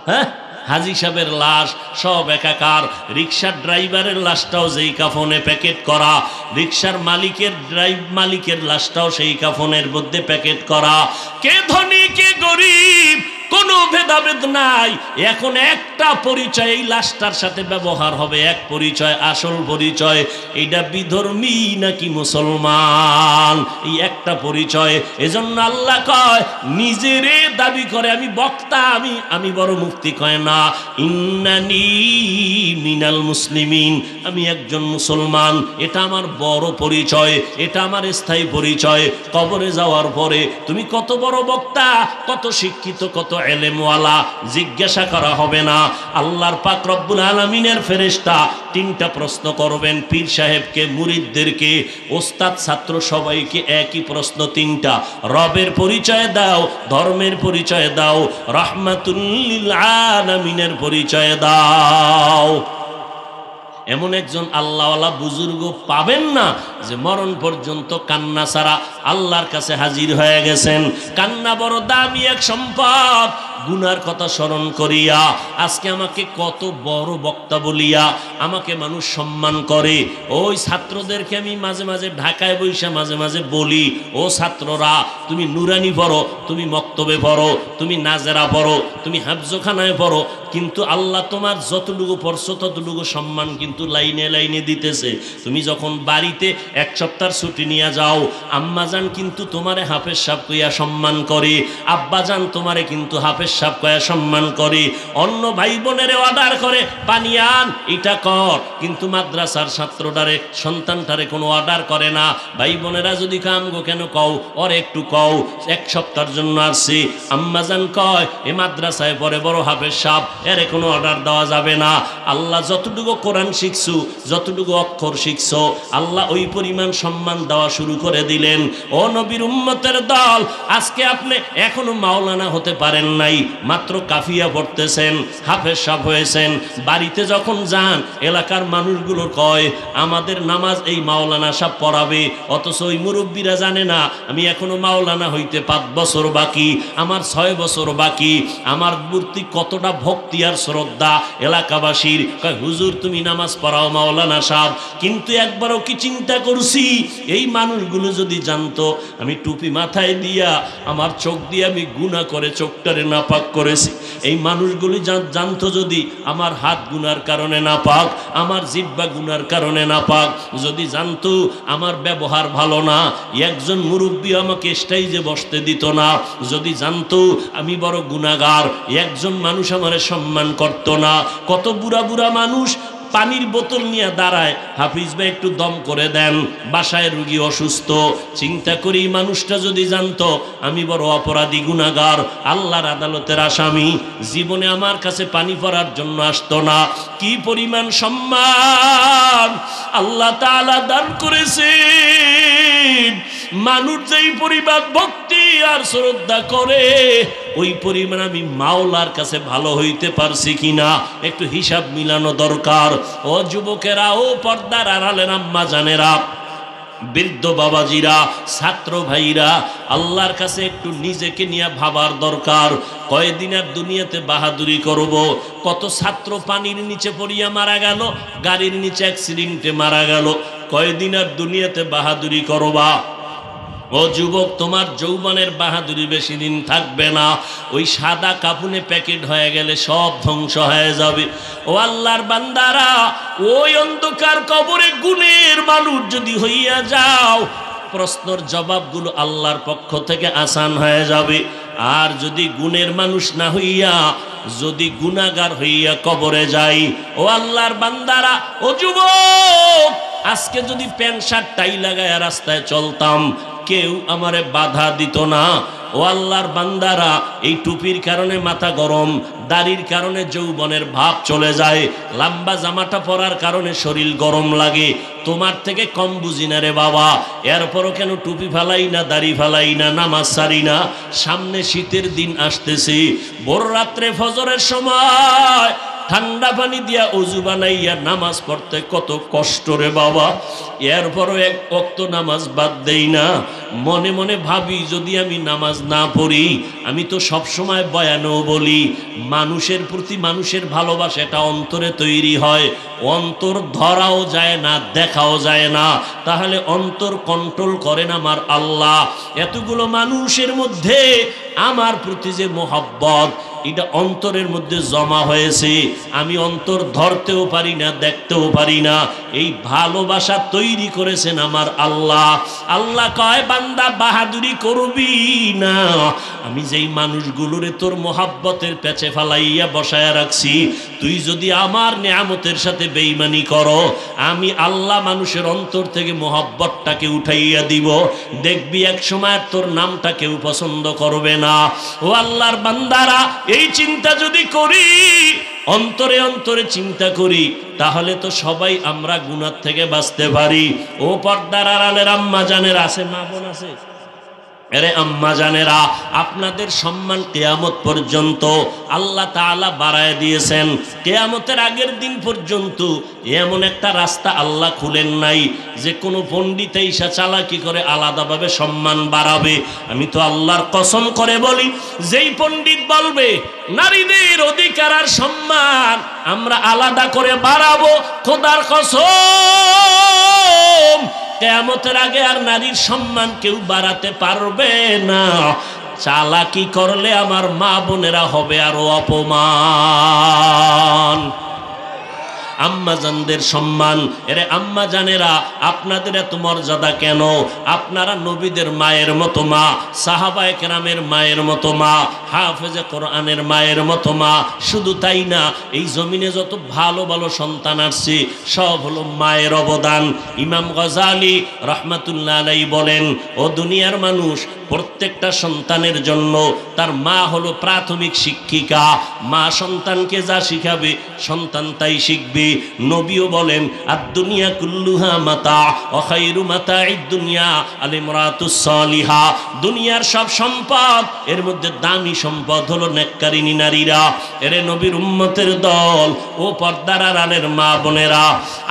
হ্যাঁ হাজি সাহেবের লাশ সব একাকার রিক্সার ড্রাইভারের লাশটাও যেই কাফনে প্যাকেট করা রিক্সার মালিকের ড্রাইভ মালিকের লাশটাও সেই কাফনের মধ্যে প্যাকেট করা কে ধনী কে গরিব কোনো ভেদাভেদ নাই এখন একটা পরিচয় এই লাশটার সাথে ব্যবহার হবে এক পরিচয় আসল পরিচয় এটা বিধর্মী নাকি মুসলমান এই একটা পরিচয় এজন্য আল্লাহ কয় নিজেরে দাবি করে আমি বক্তা আমি আমি বড় মুক্তি কয় না ইন্নানি মিনাল মুসলিমিন আমি একজন মুসলমান এটা আমার বড় পরিচয় এটা আমার স্থায়ী পরিচয় কবরে যাওয়ার পরে তুমি কত বড় বক্তা কত শিক্ষিত কত এলেমওয়ালা জিজ্ঞাসা করা হবে না আল্লাহর পাক রব্বুল আলমিনের ফেরেস্তা তিনটা প্রশ্ন করবেন পীর সাহেবকে মুরিদদেরকে ওস্তাদ ছাত্র সবাইকে একই প্রশ্ন তিনটা রবের পরিচয় দাও ধর্মের পরিচয় দাও রহমাতুল্লিল আলমিনের পরিচয় দাও এমন একজন আল্লাহওয়ালা বুজুর্গ পাবেন না যে মরণ পর্যন্ত কান্না ছাড়া আল্লাহর কাছে হাজির হয়ে গেছেন কান্না বড় দামি এক সম্পদ গুনার কথা স্মরণ করিয়া আজকে আমাকে কত বড় বক্তা বলিয়া আমাকে মানুষ সম্মান করে ওই ছাত্রদেরকে আমি মাঝে মাঝে ঢাকায় বৈশা মাঝে মাঝে বলি ও ছাত্ররা তুমি নুরানি পড়ো তুমি মক্তবে পড়ো তুমি নাজেরা পড়ো তুমি হাফজোখানায় পড়ো কিন্তু আল্লাহ তোমার যতটুকু পড়ছো ততটুকু সম্মান কিন্তু লাইনে লাইনে দিতেছে তুমি যখন বাড়িতে এক সপ্তাহ ছুটি নিয়ে যাও আম্মাজান কিন্তু তোমারে হাফের সাপ কইয়া সম্মান করে আব্বাজান তোমারে কিন্তু হাফের পেশাব কয়া সম্মান করি অন্য ভাই বোনের অর্ডার করে পানি আন এটা কর কিন্তু মাদ্রাসার ছাত্রটারে সন্তানটারে কোনো অর্ডার করে না ভাই বোনেরা যদি কাম গো কেন কও ওর একটু কও এক সপ্তাহের জন্য আসছি আম্মাজান কয় এ মাদ্রাসায় পরে বড় হাফের সাপ এর কোনো অর্ডার দেওয়া যাবে না আল্লাহ যতটুকু কোরআন শিখছু যতটুকু অক্ষর শিখছো আল্লাহ ওই পরিমাণ সম্মান দেওয়া শুরু করে দিলেন ও নবীর উম্মতের দল আজকে আপনি এখনো মাওলানা হতে পারেন নাই মাত্র কাফিয়া পড়তেছেন হাফেজ সাফ হয়েছেন বাড়িতে যখন যান এলাকার মানুষগুলো কয় আমাদের নামাজ এই মাওলানা সাপ পড়াবে অথচ ওই মুরব্বীরা জানে না আমি এখনো মাওলানা হইতে পাঁচ বছর বাকি আমার ছয় বছর বাকি আমার মূর্তি কতটা ভক্তি আর শ্রদ্ধা এলাকাবাসীর কয় হুজুর তুমি নামাজ পড়াও মাওলানা সাহ কিন্তু একবারও কি চিন্তা করছি এই মানুষগুলো যদি জানতো আমি টুপি মাথায় দিয়া আমার চোখ দিয়ে আমি গুণা করে চোখটারে না নাপাক করেছি এই মানুষগুলি জানতো যদি আমার হাত গুনার কারণে না পাক আমার জিব্বা গুনার কারণে না পাক যদি জানতো আমার ব্যবহার ভালো না একজন মুরব্বী আমাকে যে বসতে দিত না যদি জানতো আমি বড় গুণাগার একজন মানুষ আমার সম্মান করত না কত বুড়া বুড়া মানুষ পানির বোতল নিয়ে দাঁড়ায় হাফিজ ভাই একটু দম করে দেন বাসায় রুগী অসুস্থ চিন্তা করি মানুষটা যদি জানত আমি বড় অপরাধী গুণাগার আল্লাহর আদালতের আসামি জীবনে আমার কাছে পানি পড়ার জন্য আসতো না কি পরিমাণ সম্মান আল্লাহ তালা দান করেছে মানুষ যেই পরিবার ভক্তি আর শ্রদ্ধা করে ওই পরিমাণ আমি মাওলার কাছে ভালো হইতে পারছি কিনা একটু হিসাব মিলানো দরকার ও যুবকেরা ও পর্দার আড়ালের আম্মা জানেরা বৃদ্ধ বাবাজিরা ছাত্র ভাইরা আল্লাহর কাছে একটু নিজেকে নিয়ে ভাবার দরকার কয়েকদিন আর দুনিয়াতে বাহাদুরি করব। কত ছাত্র পানির নিচে পড়িয়া মারা গেল গাড়ির নিচে অ্যাক্সিডেন্টে মারা গেল কয়েকদিন আর দুনিয়াতে বাহাদুরি করবা ও যুবক তোমার যৌবনের বাহাদুরি বেশি দিন থাকবে না ওই সাদা কাপুনে প্যাকেট হয়ে গেলে সব ধ্বংস হয়ে যাবে ও আল্লাহর বান্দারা ওই অন্ধকার কবরে গুণের মানুষ যদি হইয়া যাও প্রশ্নর জবাবগুলো আল্লাহর পক্ষ থেকে আসান হয়ে যাবে আর যদি গুণের মানুষ না হইয়া যদি গুণাগার হইয়া কবরে যাই ও আল্লাহর বান্দারা ও যুবক আজকে যদি প্যান্ট শার্ট টাই লাগায় রাস্তায় চলতাম কেউ আমারে বাধা দিত না ও আল্লাহর বান্দারা এই টুপির কারণে মাথা গরম দাড়ির কারণে যৌবনের ভাব চলে যায় লাম্বা জামাটা পরার কারণে শরীর গরম লাগে তোমার থেকে কম বুঝি না রে বাবা এরপরও কেন টুপি ফেলাই না দাড়ি ফেলাই না নামাজ সারি না সামনে শীতের দিন আসতেছি ভোর রাত্রে ফজরের সময় ঠান্ডা পানি দিয়া অজু বানাইয়া নামাজ পড়তে কত কষ্ট রে বাবা এরপরও এক অক্ত নামাজ বাদ দেই না মনে মনে ভাবি যদি আমি নামাজ না পড়ি আমি তো সবসময় বয়ানও বলি মানুষের প্রতি মানুষের ভালোবাসা এটা অন্তরে তৈরি হয় অন্তর ধরাও যায় না দেখাও যায় না তাহলে অন্তর কন্ট্রোল করেন আমার আল্লাহ এতগুলো মানুষের মধ্যে আমার প্রতি যে মোহাব্বত এটা অন্তরের মধ্যে জমা হয়েছে আমি অন্তর ধরতেও পারি না দেখতেও পারি না এই ভালোবাসা তৈরি করেছেন আমার আল্লাহ আল্লাহ কয় বান্দা বাহাদুরি করবি না আমি যেই মানুষগুলোরে তোর মোহাব্বতের পেছে ফালাইয়া বসায় রাখছি তুই যদি আমার নিয়ামতের সাথে বেইমানি করো আমি আল্লাহ মানুষের অন্তর থেকে মোহাব্বতটাকে উঠাইয়া দিব দেখবি এক সময় তোর নামটা কেউ পছন্দ করবে না না ও আল্লাহর বান্দারা এই চিন্তা যদি করি অন্তরে অন্তরে চিন্তা করি তাহলে তো সবাই আমরা গুনার থেকে বাঁচতে পারি ও পর্দার আড়ালের আম্মা জানের আছে মা বোন আছে আরে আম্মা জানেরা আপনাদের সম্মান কেয়ামত পর্যন্ত আল্লাহ তালা বাড়ায় দিয়েছেন কেয়ামতের আগের দিন পর্যন্ত এমন একটা রাস্তা আল্লাহ খুলেন নাই যে কোনো পণ্ডিত ঈশা কি করে আলাদাভাবে সম্মান বাড়াবে আমি তো আল্লাহর কসম করে বলি যেই পণ্ডিত বলবে নারীদের অধিকার আর সম্মান আমরা আলাদা করে বাড়াবো খোদার কসম কেয়ামতের আগে আর নারীর সম্মান কেউ বাড়াতে পারবে না চালাকি করলে আমার মা বোনেরা হবে আরো অপমান আম্মাজানদের সম্মান এরে আম্মাজানেরা আপনাদের এত মর্যাদা কেন আপনারা নবীদের মায়ের মতো মা সাহাবায় কেরামের মায়ের মতো মা হাফেজে কোরআনের মায়ের মতো মা শুধু তাই না এই জমিনে যত ভালো ভালো সন্তান আসছে সব হলো মায়ের অবদান ইমাম গজালি রহমাতুল্লাহ আলাই বলেন ও দুনিয়ার মানুষ প্রত্যেকটা সন্তানের জন্য তার মা হলো প্রাথমিক শিক্ষিকা মা সন্তানকে যা শিখাবে সন্তান তাই শিখবে নবীও বলেন আর দুনিয়া কুল্লুহা মাতা অখাইরু মাতা দুনিয়া আলে মরাতুসলিহা দুনিয়ার সব সম্পদ এর মধ্যে দামি সম্পদ হলো নেককারিনী নারীরা এরে নবীর উম্মতের দল ও পর্দার আড়ালের মা বোনেরা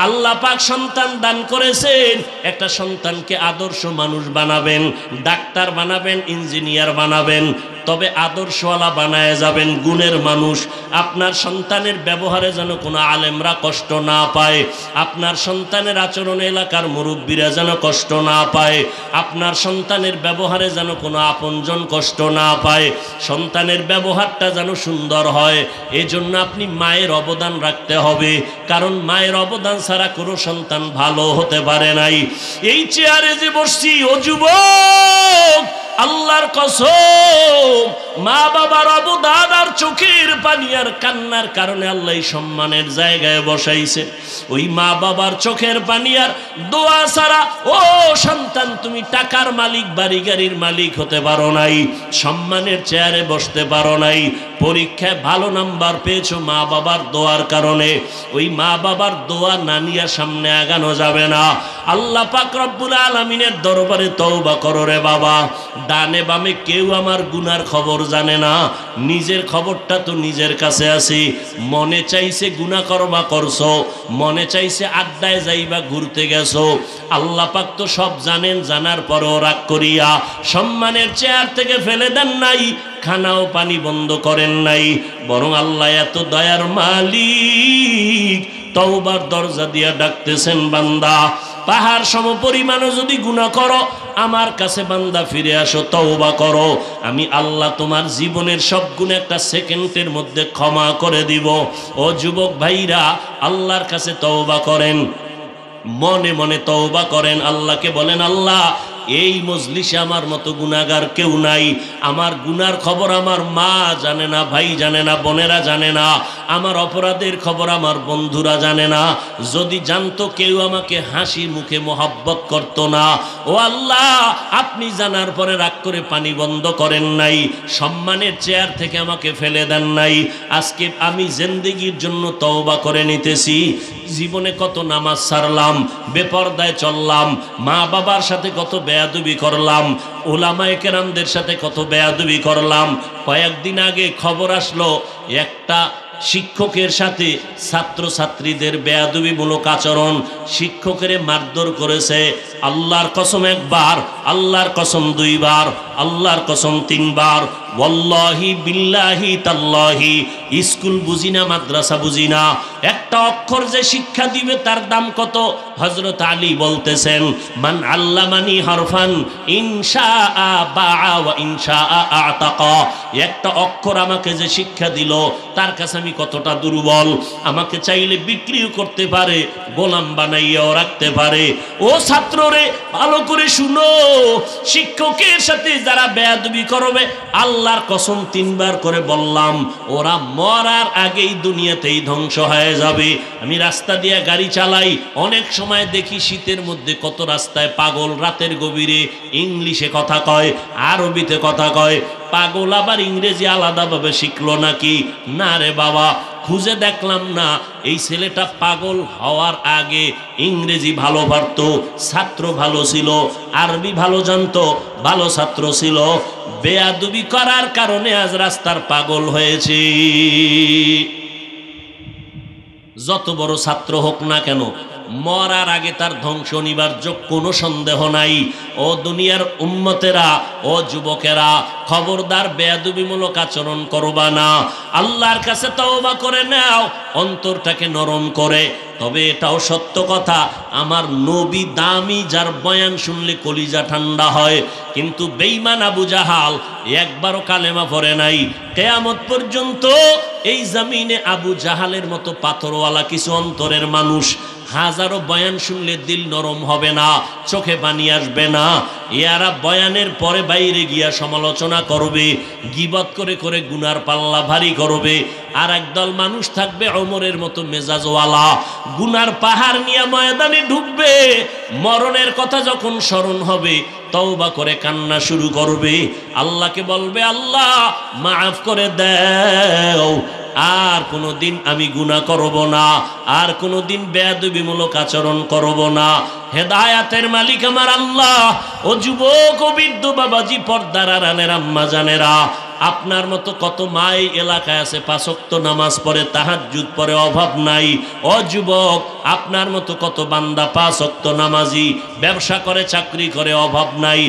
আল্লাহ পাক সন্তান দান করেছেন একটা সন্তানকে আদর্শ মানুষ বানাবেন ডাক্তার বানাবেন ইঞ্জিনিয়ার বানাবেন তবে আদর্শওয়ালা বানায় যাবেন গুণের মানুষ আপনার সন্তানের ব্যবহারে যেন কোনো আলেমরা কষ্ট না পায় আপনার সন্তানের আচরণ এলাকার মুরব্বীরা যেন কষ্ট না পায় আপনার সন্তানের ব্যবহারে যেন কোনো আপনজন কষ্ট না পায় সন্তানের ব্যবহারটা যেন সুন্দর হয় এজন্য আপনি মায়ের অবদান রাখতে হবে কারণ মায়ের অবদান ছাড়া কোনো সন্তান ভালো হতে পারে নাই এই চেয়ারে যে বসছি ও যুবক আল্লাহর কসম মা বাবার আবু দাদার চোখের পানি আর কান্নার কারণে আল্লাহ সম্মানের জায়গায় বসাইছে ওই মা বাবার চোখের পানি আর দোয়া ছাড়া ও সন্তান তুমি টাকার মালিক বাড়ি গাড়ির মালিক হতে পারো নাই সম্মানের চেয়ারে বসতে পারো নাই পরীক্ষায় ভালো নাম্বার পেয়েছো মা বাবার দোয়ার কারণে ওই মা বাবার দোয়া নানিয়া সামনে আগানো যাবে না আল্লাহ পাক রব্বুল আলমিনের দরবারে তওবা করো রে বাবা ডানে বামে কেউ আমার গুনার খবর জানে না নিজের খবরটা তো নিজের কাছে আছি মনে চাইছে গুণা করবা করছ মনে চাইছে আড্ডায় যাইবা ঘুরতে গেছো আল্লাহ পাক তো সব জানেন জানার পরও রাগ করিয়া সম্মানের চেয়ার থেকে ফেলে দেন নাই খানাও পানি বন্ধ করেন নাই বরং আল্লাহ এত দয়ার মালিক তওবার দরজা দিয়া ডাকতেছেন বান্দা পাহাড় সম পরিমাণও যদি গুণা করো আমার কাছে বান্দা ফিরে আসো তওবা করো আমি আল্লাহ তোমার জীবনের সব গুণ একটা সেকেন্ডের মধ্যে ক্ষমা করে দিব ও যুবক ভাইরা আল্লাহর কাছে তওবা করেন মনে মনে তওবা করেন আল্লাহকে বলেন আল্লাহ এই মজলিসে আমার মতো গুণাগার কেউ নাই আমার গুনার খবর আমার মা জানে না ভাই জানে না বোনেরা জানে না আমার অপরাধের খবর আমার বন্ধুরা জানে না যদি জানতো কেউ আমাকে হাসি মুখে মোহাব্বত করত না ও আল্লাহ আপনি জানার পরে রাগ করে পানি বন্ধ করেন নাই সম্মানের চেয়ার থেকে আমাকে ফেলে দেন নাই আজকে আমি জেন্দিগির জন্য তওবা করে নিতেছি জীবনে কত নামাজ সারলাম বেপরদায় চললাম মা বাবার সাথে কত বেয়াদুবি করলাম ওলামায় কেরামদের সাথে কত বেয়াদুবি করলাম কয়েকদিন আগে খবর আসলো একটা শিক্ষকের সাথে ছাত্র ছাত্রীদের আচরণ শিক্ষকের মারধর করেছে আল্লাহর কসম একবার আল্লাহর কসম দুইবার আল্লাহর কসম তিনবার ওয়াল্লাহি বিল্লাহি তাল্লাহি স্কুল বুঝি না মাদ্রাসা বুঝি না একটা অক্ষর যে শিক্ষা দিবে তার দাম কত হজরত আলী বলতেছেন মান আল্লাহ মানি হরফান ইনশা ইনশা একটা অক্ষর আমাকে যে শিক্ষা দিল তার কাছে আমি কতটা দুর্বল আমাকে চাইলে বিক্রিও করতে পারে গোলাম বানাইয়াও রাখতে পারে ও ছাত্ররে ভালো করে শুনো শিক্ষকের সাথে যারা বেয়াদবি করবে আল্লাহ আল্লাহর কসম তিনবার করে বললাম ওরা মরার আগেই দুনিয়াতেই ধ্বংস হয়ে যাবে আমি রাস্তা দিয়ে গাড়ি চালাই অনেক সময় দেখি শীতের মধ্যে কত রাস্তায় পাগল রাতের গভীরে ইংলিশে কথা কয় আরবিতে কথা কয় পাগল আবার ইংরেজি আলাদাভাবে শিখলো নাকি না রে বাবা খুঁজে দেখলাম না এই ছেলেটা পাগল হওয়ার আগে ইংরেজি ভালো পারত ছাত্র ভালো ছিল আরবি ভালো জানত ভালো ছাত্র ছিল বেয়াদুবি করার কারণে আজ রাস্তার পাগল হয়েছে যত বড় ছাত্র হোক না কেন মরার আগে তার ধ্বংস নিবার্য কোনো সন্দেহ নাই ও দুনিয়ার উম্মতেরা ও যুবকেরা খবরদার বেয়াদুবিমূলক আচরণ করবা না আল্লাহর কাছে তওবা করে নাও অন্তরটাকে নরম করে তবে এটাও সত্য কথা আমার নবী দামি যার বয়ান শুনলে কলিজা ঠান্ডা হয় কিন্তু বেইমান আবু জাহাল একবারও কালেমা পরে নাই কেয়ামত পর্যন্ত এই জামিনে আবু জাহালের মতো পাথরওয়ালা কিছু অন্তরের মানুষ হাজারো বয়ান শুনলে দিল নরম হবে না চোখে পানি আসবে না ইয়ারা বয়ানের পরে বাইরে গিয়া সমালোচনা করবে গিবত করে করে গুনার পাল্লা ভারী করবে আর একদল মানুষ থাকবে অমরের মতো মেজাজওয়ালা গুনার পাহাড় নিয়ে ময়দানে ঢুকবে মরণের কথা যখন স্মরণ হবে তওবা করে কান্না শুরু করবে আল্লাহকে বলবে আল্লাহ মাফ করে দেও আর কোনো দিন আমি গুণা করব না আর কোনো দিন বেয়াদবিমূলক আচরণ করব না হেদায়াতের মালিক আমার আল্লাহ ও যুবক ও বৃদ্ধ বাবাজি পর্দার আরানের আম্মা জানেরা আপনার মতো কত মাই এলাকায় আছে পাশক্ত নামাজ পড়ে তাহার যুদ পরে অভাব নাই অযুবক আপনার মতো কত বান্দা পা সত্য নামাজি ব্যবসা করে চাকরি করে অভাব নাই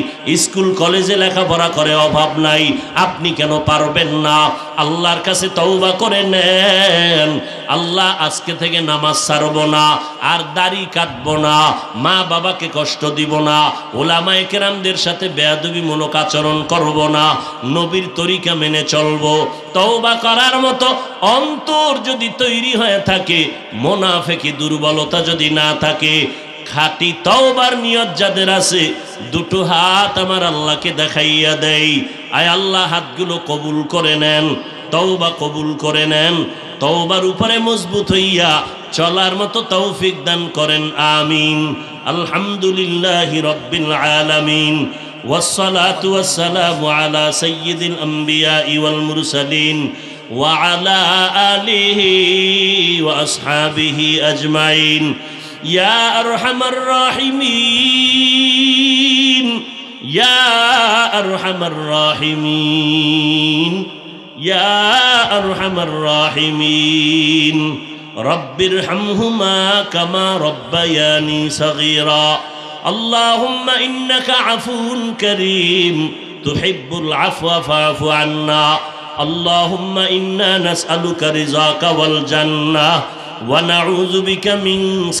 স্কুল কলেজে লেখাপড়া করে অভাব নাই আপনি কেন পারবেন না আল্লাহর কাছে তৌবা করে নেন আল্লাহ আজকে থেকে নামাজ ছাড়ব না আর দাড়ি কাটব না মা বাবাকে কষ্ট দিব না ওলামায় কেরামদের সাথে বেয়াদবিমূলক আচরণ করব না নবীর তরিকা মেনে চলবো তওবা করার মতো অন্তর যদি তৈরি হয়ে থাকে মোনাফেকি দুর্বলতা যদি না থাকে খাটি তওবার নিয়ত যাদের আছে দুটো হাত আমার আল্লাহকে দেখাইয়া দেয় আয় আল্লাহ হাতগুলো কবুল করে নেন তওবা কবুল করে নেন তওবার উপরে মজবুত হইয়া চলার মতো তৌফিক দান করেন আমিন আলহামদুলিল্লাহ রব্বিল আলামিন والصلاة والسلام على سيد الأنبياء والمرسلين وعلى آله وأصحابه أجمعين يا أرحم الراحمين يا أرحم الراحمين يا أرحم الراحمين رب ارحمهما كما ربياني صغيراً اللهم إنك عفو كريم تحب العفو فاعف عنا اللهم إنا نسألك رزاك والجنة ونعوذ بك من